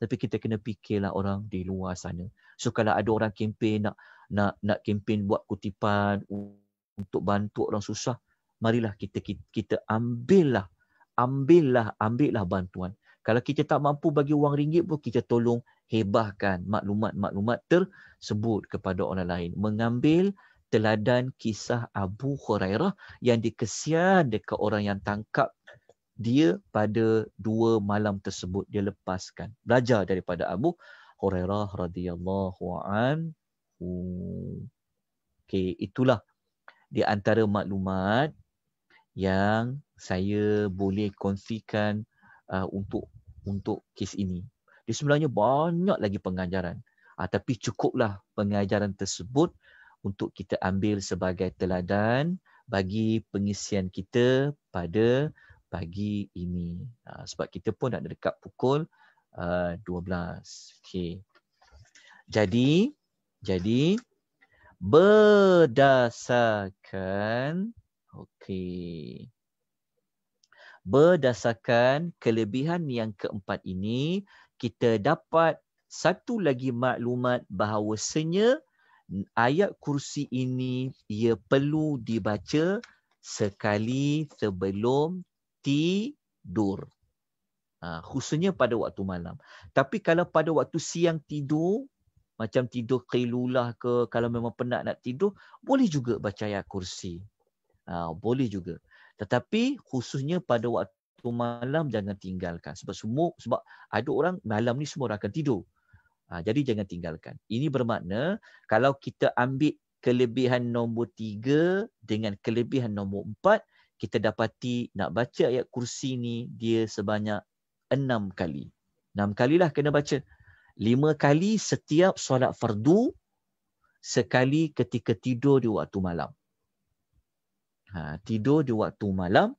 Tapi kita kena fikirlah orang di luar sana. So kalau ada orang kempen nak nak nak kempen buat kutipan untuk bantu orang susah, marilah kita kita, kita ambillah ambillah ambillah bantuan. Kalau kita tak mampu bagi wang ringgit pun kita tolong hebahkan maklumat-maklumat tersebut kepada orang lain. Mengambil teladan kisah Abu Hurairah yang dikesian dekat orang yang tangkap dia pada dua malam tersebut dia lepaskan belajar daripada Abu Hurairah radhiyallahu an okey itulah di antara maklumat yang saya boleh kongsikan uh, untuk untuk kes ini dia sebenarnya banyak lagi pengajaran uh, tapi cukuplah pengajaran tersebut untuk kita ambil sebagai teladan bagi pengisian kita pada pagi ini. Ha, sebab kita pun dah dekat pukul 12. Ha, okay. Jadi, jadi berdasarkan okay. berdasarkan kelebihan yang keempat ini, kita dapat satu lagi maklumat bahawasanya ayat kursi ini ia perlu dibaca sekali sebelum tidur. Uh, khususnya pada waktu malam. Tapi kalau pada waktu siang tidur, macam tidur qilulah ke, kalau memang penat nak tidur, boleh juga baca ayat kursi. Uh, boleh juga. Tetapi khususnya pada waktu malam jangan tinggalkan. Sebab semua sebab ada orang malam ni semua orang akan tidur. Ha, jadi jangan tinggalkan. Ini bermakna kalau kita ambil kelebihan nombor tiga dengan kelebihan nombor empat, kita dapati nak baca ayat kursi ni dia sebanyak enam kali. Enam kalilah kena baca. Lima kali setiap solat fardu, sekali ketika tidur di waktu malam. Ha, tidur di waktu malam,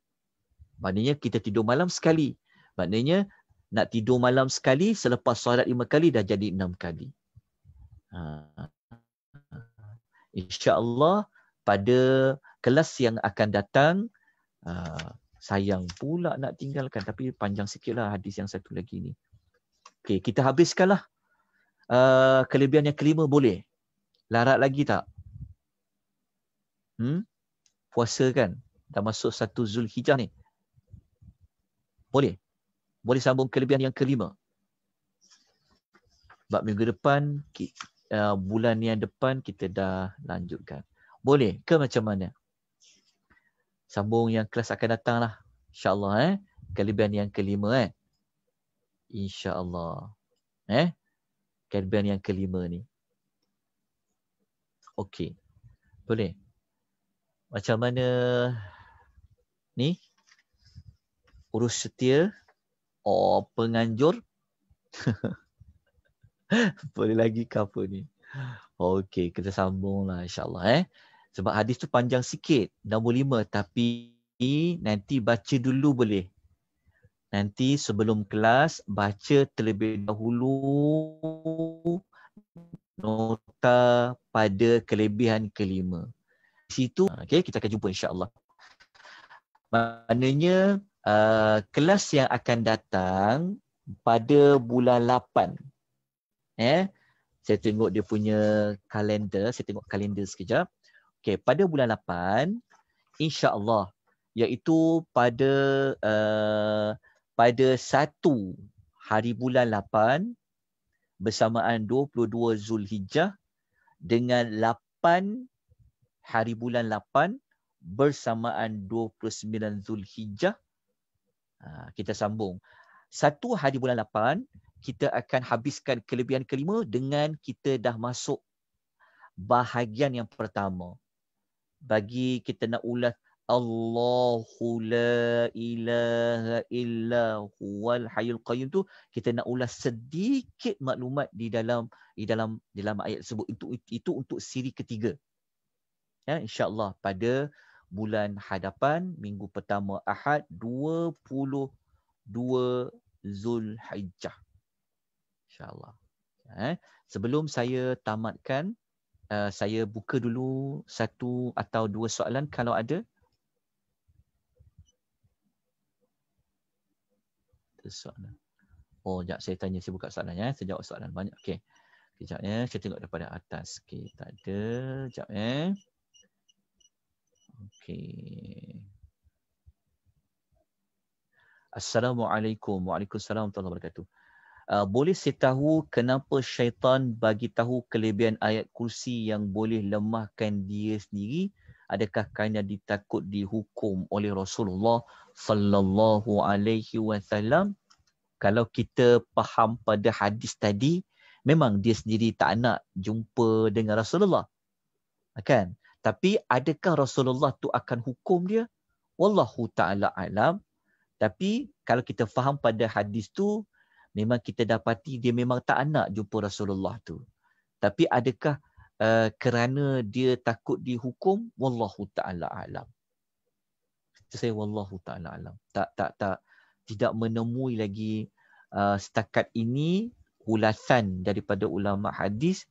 maknanya kita tidur malam sekali. Maknanya nak tidur malam sekali selepas solat lima kali dah jadi enam kali. Ha. Allah pada kelas yang akan datang uh, sayang pula nak tinggalkan tapi panjang sikitlah hadis yang satu lagi ni. Okey, kita habiskanlah. Uh, ha, kelebihan yang kelima boleh. Larat lagi tak? Hmm? Puasa kan? Dah masuk satu Zulhijjah ni. Boleh? boleh sambung kelebihan yang kelima. Sebab minggu depan, uh, bulan yang depan kita dah lanjutkan. Boleh ke macam mana? Sambung yang kelas akan datang lah. InsyaAllah eh. Kelebihan yang kelima eh. InsyaAllah. Eh. Kelebihan yang kelima ni. Okey. Boleh. Macam mana ni? Urus setia. Oh, penganjur. Boleh lagi ke apa ni? Okey, kita sambung lah, insyaAllah. Eh. Sebab hadis tu panjang sikit. Nombor lima. Tapi nanti baca dulu boleh. Nanti sebelum kelas, baca terlebih dahulu nota pada kelebihan kelima. Di situ, okay, kita akan jumpa insyaAllah. Maknanya, uh, kelas yang akan datang pada bulan 8. Eh, saya tengok dia punya kalender, saya tengok kalender sekejap. Okay, pada bulan 8 insya-Allah iaitu pada uh, pada satu hari bulan 8 bersamaan 22 Zulhijjah dengan 8 hari bulan 8 bersamaan 29 Zulhijjah 2022 Ha, kita sambung. Satu hari bulan lapan kita akan habiskan kelebihan kelima dengan kita dah masuk bahagian yang pertama. Bagi kita nak ulas Allahu la ilaha illa huwal hayyul qayyum tu kita nak ulas sedikit maklumat di dalam di dalam di dalam ayat tersebut itu, itu untuk siri ketiga. Ya insya-Allah pada bulan hadapan minggu pertama Ahad 22 Zulhijjah. Insya-Allah. Eh, sebelum saya tamatkan uh, saya buka dulu satu atau dua soalan kalau ada. soalan. Oh, jap saya tanya saya buka soalan ya. Saya jawab soalan banyak. Okey. Kejap ya, eh. saya tengok daripada atas. Okey, tak ada. Jap ya. Eh. Okay. Assalamualaikum. Waalaikumsalam warahmatullahi wabarakatuh. Uh, boleh saya tahu kenapa syaitan bagi tahu kelebihan ayat kursi yang boleh lemahkan dia sendiri? Adakah kerana ditakut dihukum oleh Rasulullah sallallahu alaihi wasallam? Kalau kita faham pada hadis tadi, memang dia sendiri tak nak jumpa dengan Rasulullah. Kan? Tapi adakah Rasulullah tu akan hukum dia? Wallahu ta'ala alam. Tapi kalau kita faham pada hadis tu, memang kita dapati dia memang tak nak jumpa Rasulullah tu. Tapi adakah uh, kerana dia takut dihukum? Wallahu ta'ala alam. Saya wallahu ta'ala alam. Tak, tak, tak. Tidak menemui lagi uh, setakat ini ulasan daripada ulama hadis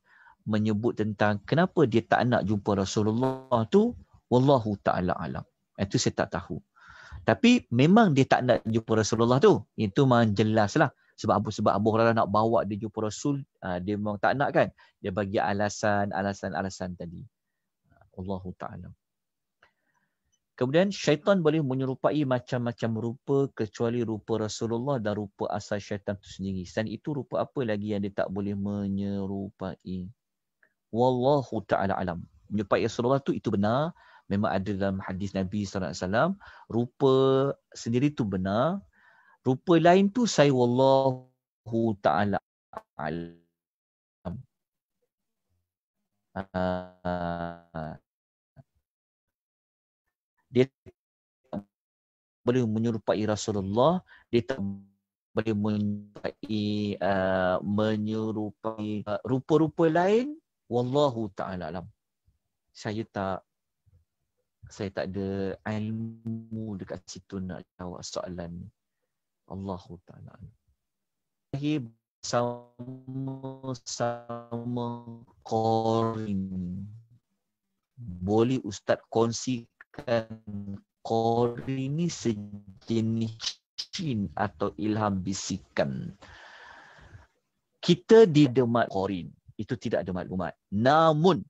menyebut tentang kenapa dia tak nak jumpa Rasulullah tu wallahu taala alam. Itu eh, saya tak tahu. Tapi memang dia tak nak jumpa Rasulullah tu. Itu memang jelaslah. Sebab apa sebab Abu Hurairah nak bawa dia jumpa Rasul, ah, dia memang tak nak kan. Dia bagi alasan, alasan, alasan tadi. Allahu taala. Kemudian syaitan boleh menyerupai macam-macam rupa kecuali rupa Rasulullah dan rupa asal syaitan itu sendiri. Dan itu rupa apa lagi yang dia tak boleh menyerupai? wallahu taala alam menyerupai Rasulullah tu itu benar memang ada dalam hadis Nabi sallallahu alaihi wasallam rupa sendiri tu benar rupa lain tu saya wallahu taala alam ah, dia tak boleh menyerupai Rasulullah dia tak boleh menyerupai uh, menyerupai uh, rupa-rupa lain wallahu taala alam saya tak saya tak ada ilmu dekat situ nak jawab soalan ni Allahu taala lahir sama sama korin, boleh ustaz kongsikan korin ni sejenis jin atau ilham bisikan kita di demak qorin itu tidak ada maklumat. Namun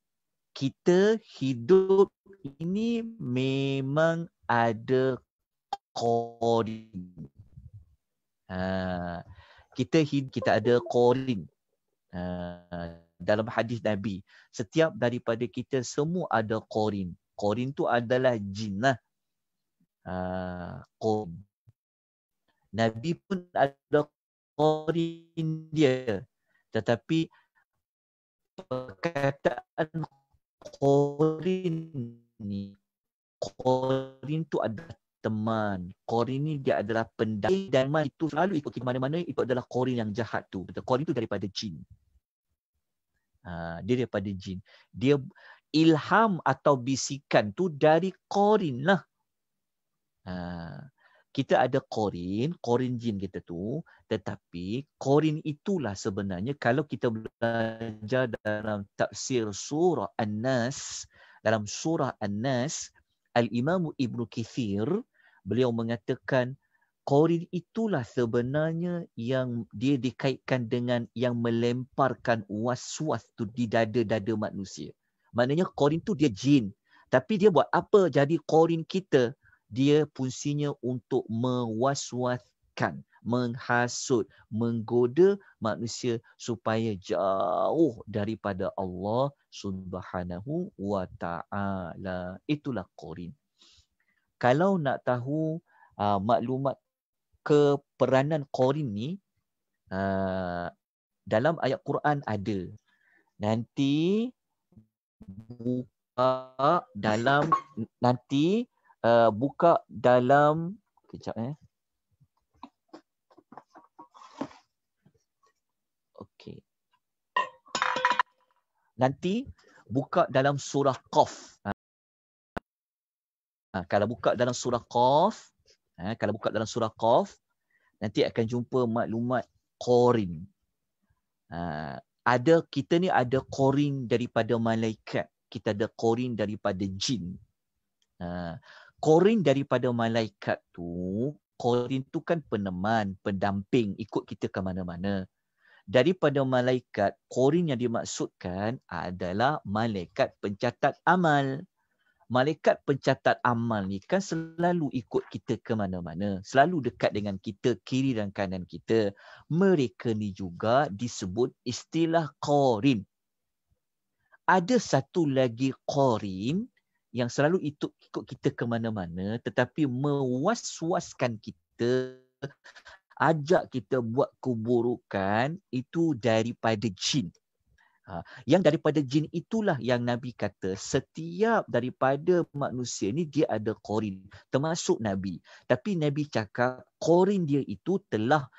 kita hidup ini memang ada korin. Ha, kita hid kita ada korin Ha, dalam hadis Nabi, setiap daripada kita semua ada korin. Korin tu adalah jinnah. Ha, qorin. Nabi pun ada korin dia. Tetapi perkataan korin ni korin tu ada teman korin ni dia adalah pendai dan man itu selalu ikut ke mana-mana itu adalah korin yang jahat tu Betul. korin tu daripada jin ha, dia daripada jin dia ilham atau bisikan tu dari korin lah ha, kita ada korin, korin jin kita tu, tetapi korin itulah sebenarnya kalau kita belajar dalam tafsir surah An-Nas, dalam surah An-Nas, al Imamu Ibn Kithir, beliau mengatakan korin itulah sebenarnya yang dia dikaitkan dengan yang melemparkan waswas tu di dada-dada manusia. Maknanya korin tu dia jin. Tapi dia buat apa jadi korin kita? dia fungsinya untuk mewaswaskan menghasut, menggoda manusia supaya jauh daripada Allah Subhanahu wa taala. Itulah qorin. Kalau nak tahu uh, maklumat keperanan qorin ni uh, dalam ayat Quran ada. Nanti buka dalam nanti Uh, buka dalam kejap eh. Okey. Nanti buka dalam surah Qaf. Ha, kalau buka dalam surah Qaf, ha, kalau buka dalam surah Qaf, nanti akan jumpa maklumat Qorin. Ha, ada kita ni ada Qorin daripada malaikat, kita ada Qorin daripada jin. Ha, Korin daripada malaikat tu, Korin tu kan peneman, pendamping, ikut kita ke mana-mana. Daripada malaikat, Korin yang dimaksudkan adalah malaikat pencatat amal. Malaikat pencatat amal ni kan selalu ikut kita ke mana-mana. Selalu dekat dengan kita, kiri dan kanan kita. Mereka ni juga disebut istilah Korin. Ada satu lagi Korin, yang selalu ikut, ikut kita ke mana-mana tetapi mewas-waskan kita ajak kita buat keburukan itu daripada jin. Ha, yang daripada jin itulah yang Nabi kata setiap daripada manusia ni dia ada korin termasuk Nabi. Tapi Nabi cakap korin dia itu telah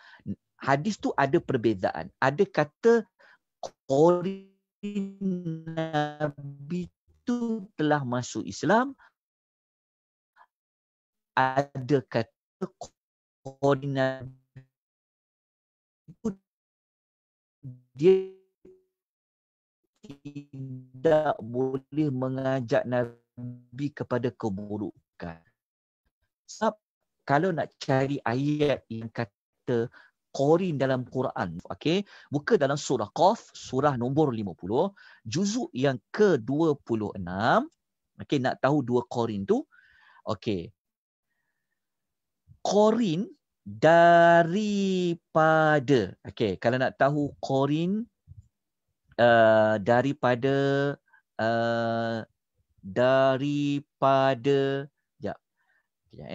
hadis tu ada perbezaan. Ada kata korin Nabi itu telah masuk Islam ada kata koordinat dia tidak boleh mengajak Nabi kepada keburukan. Sebab kalau nak cari ayat yang kata qorin dalam Quran. Okey, buka dalam surah Qaf, surah nombor 50, juzuk yang ke-26. Okey, nak tahu dua qorin tu? Okey. Qorin daripada. Okey, kalau nak tahu qorin uh, daripada uh, daripada ya. Ya.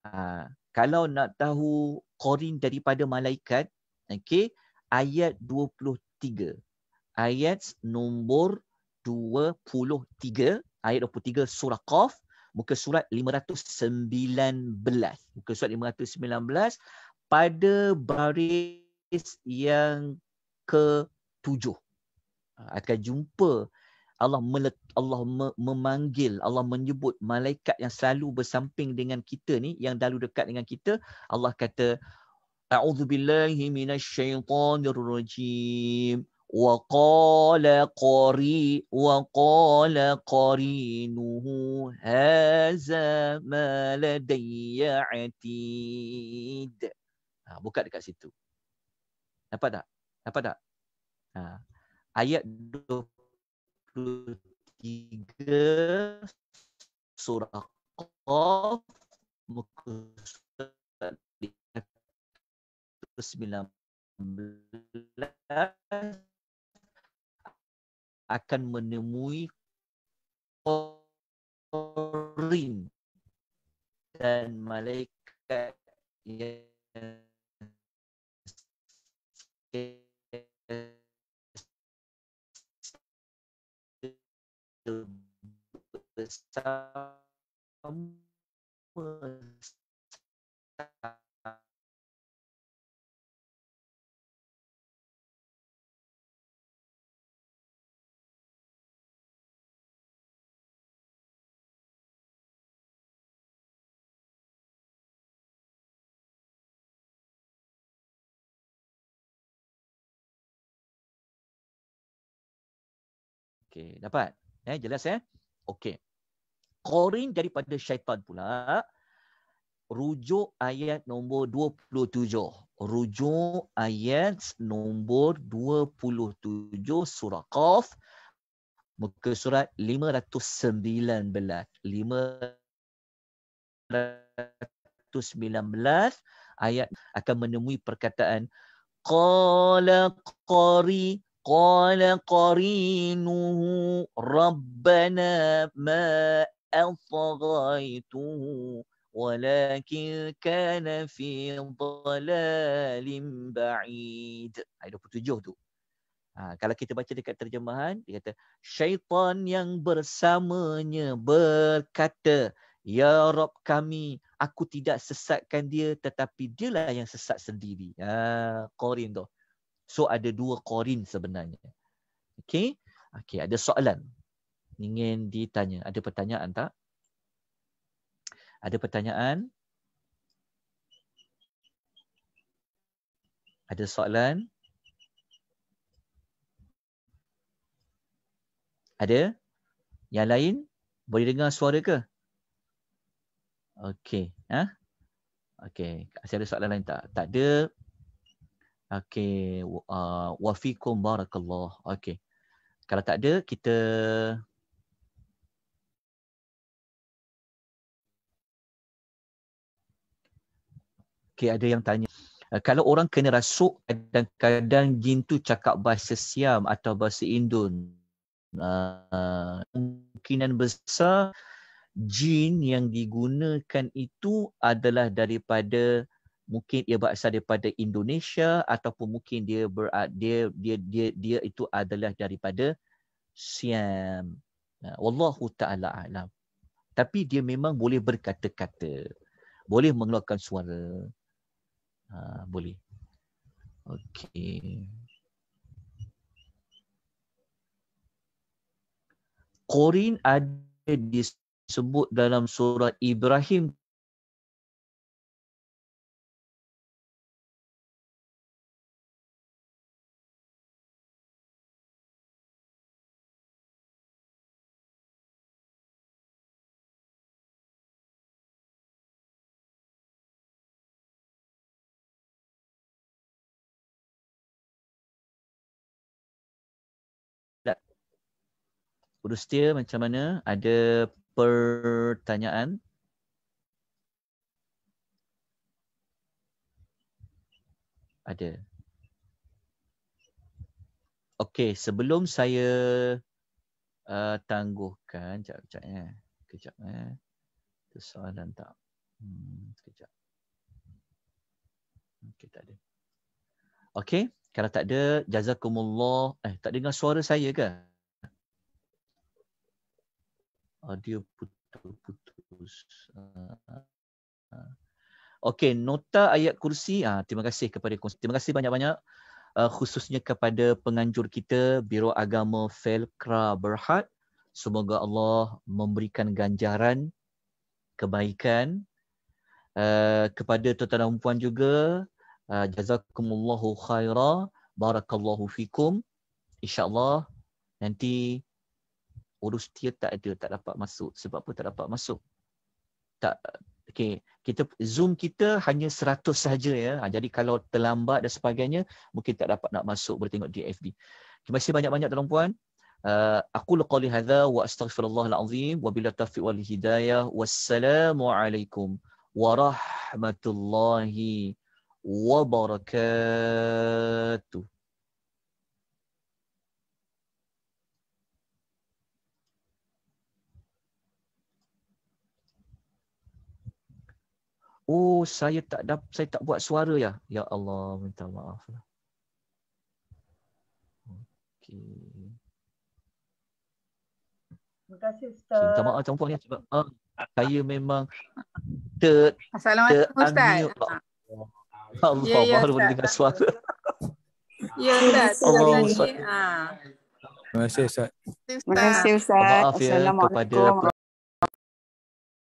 Uh, kalau nak tahu qorin daripada malaikat okey ayat 23 ayat nombor 23 ayat 23 surah qaf muka surat 519 muka surat 519 pada baris yang ke-7 akan jumpa Allah melet, Allah memanggil, Allah menyebut malaikat yang selalu bersamping dengan kita ni, yang selalu dekat dengan kita, Allah kata, A'udhu billahi minasyaitanir rajim. وقال قري وقال قرينه هذا ما لدي عتيد ha, buka dekat situ nampak tak nampak tak ha. ayat 23 surah Qaf muka surat 19 akan menemui korin dan malaikat yang sama Okey, dapat? Eh, jelas eh? okay. Korin daripada syaitan pula rujuk ayat nombor 27 rujuk ayat nombor 27 surah qaf muka surat 519 519 ayat akan menemui perkataan qala qari qala qarinuhu rabbana ma أطغيته ولكن كان في ضلال بعيد ayat 27 tu ha, kalau kita baca dekat terjemahan dia kata syaitan yang bersamanya berkata ya rab kami aku tidak sesatkan dia tetapi dialah yang sesat sendiri ha ya, qarin tu so ada dua qarin sebenarnya okey okey ada soalan ingin ditanya. Ada pertanyaan tak? Ada pertanyaan? Ada soalan? Ada? Yang lain? Boleh dengar suara ke? Okey. Ha? Okey. Saya ada soalan lain tak? Tak ada. Okey. Uh, wafikum barakallah. Okey. Kalau tak ada, kita Okey, ada yang tanya. Eh, kalau orang kena rasuk, kadang-kadang jin tu cakap bahasa Siam atau bahasa Indun. Eh, kemungkinan uh, besar jin yang digunakan itu adalah daripada mungkin ia bahasa daripada Indonesia ataupun mungkin dia ber, dia dia dia dia itu adalah daripada Siam. Eh, wallahu taala alam. Tapi dia memang boleh berkata-kata. Boleh mengeluarkan suara uh, boleh. Okey. Korin ada disebut dalam surah Ibrahim Rustia macam mana? Ada pertanyaan? Ada. Okey, sebelum saya uh, tangguhkan, kejap, kejap, ya. Eh. kejap. Ya. Eh. Ada soalan tak? Hmm, Okey, tak ada. Okey, kalau tak ada, jazakumullah. Eh, tak dengar suara saya ke? audio ah, putus-putus. Ah, ah. Okey, nota ayat kursi. Ah, terima kasih kepada kursi. Terima kasih banyak-banyak uh, khususnya kepada penganjur kita Biro Agama Felkra Berhad. Semoga Allah memberikan ganjaran kebaikan uh, kepada tuan-tuan dan puan juga. Uh, jazakumullahu khaira. Barakallahu fikum. Insya-Allah nanti urus dia tak ada tak dapat masuk sebab apa tak dapat masuk tak okey kita zoom kita hanya 100 saja ya ha, jadi kalau terlambat dan sebagainya mungkin tak dapat nak masuk bertengok di FB terima kasih banyak-banyak tuan puan uh, aku qali hadza wa astaghfirullah alazim wa bil tawfiq wal hidayah wassalamu alaikum warahmatullahi wabarakatuh Oh, saya tak dapat, saya tak buat suara ya. Ya Allah, minta maaf. Okey. Terima kasih Ustaz. Minta maaf tuan puan ya. Ah, saya memang ter Assalamualaikum ter- Ustaz. Allah, Allah ya, ya, baru Ustaz. mendengar suara. Ya Ustaz. Allah, Ustaz. Ustaz. Ah. Terima kasih Ustaz. Terima kasih Ustaz. Maaf ya kepada apa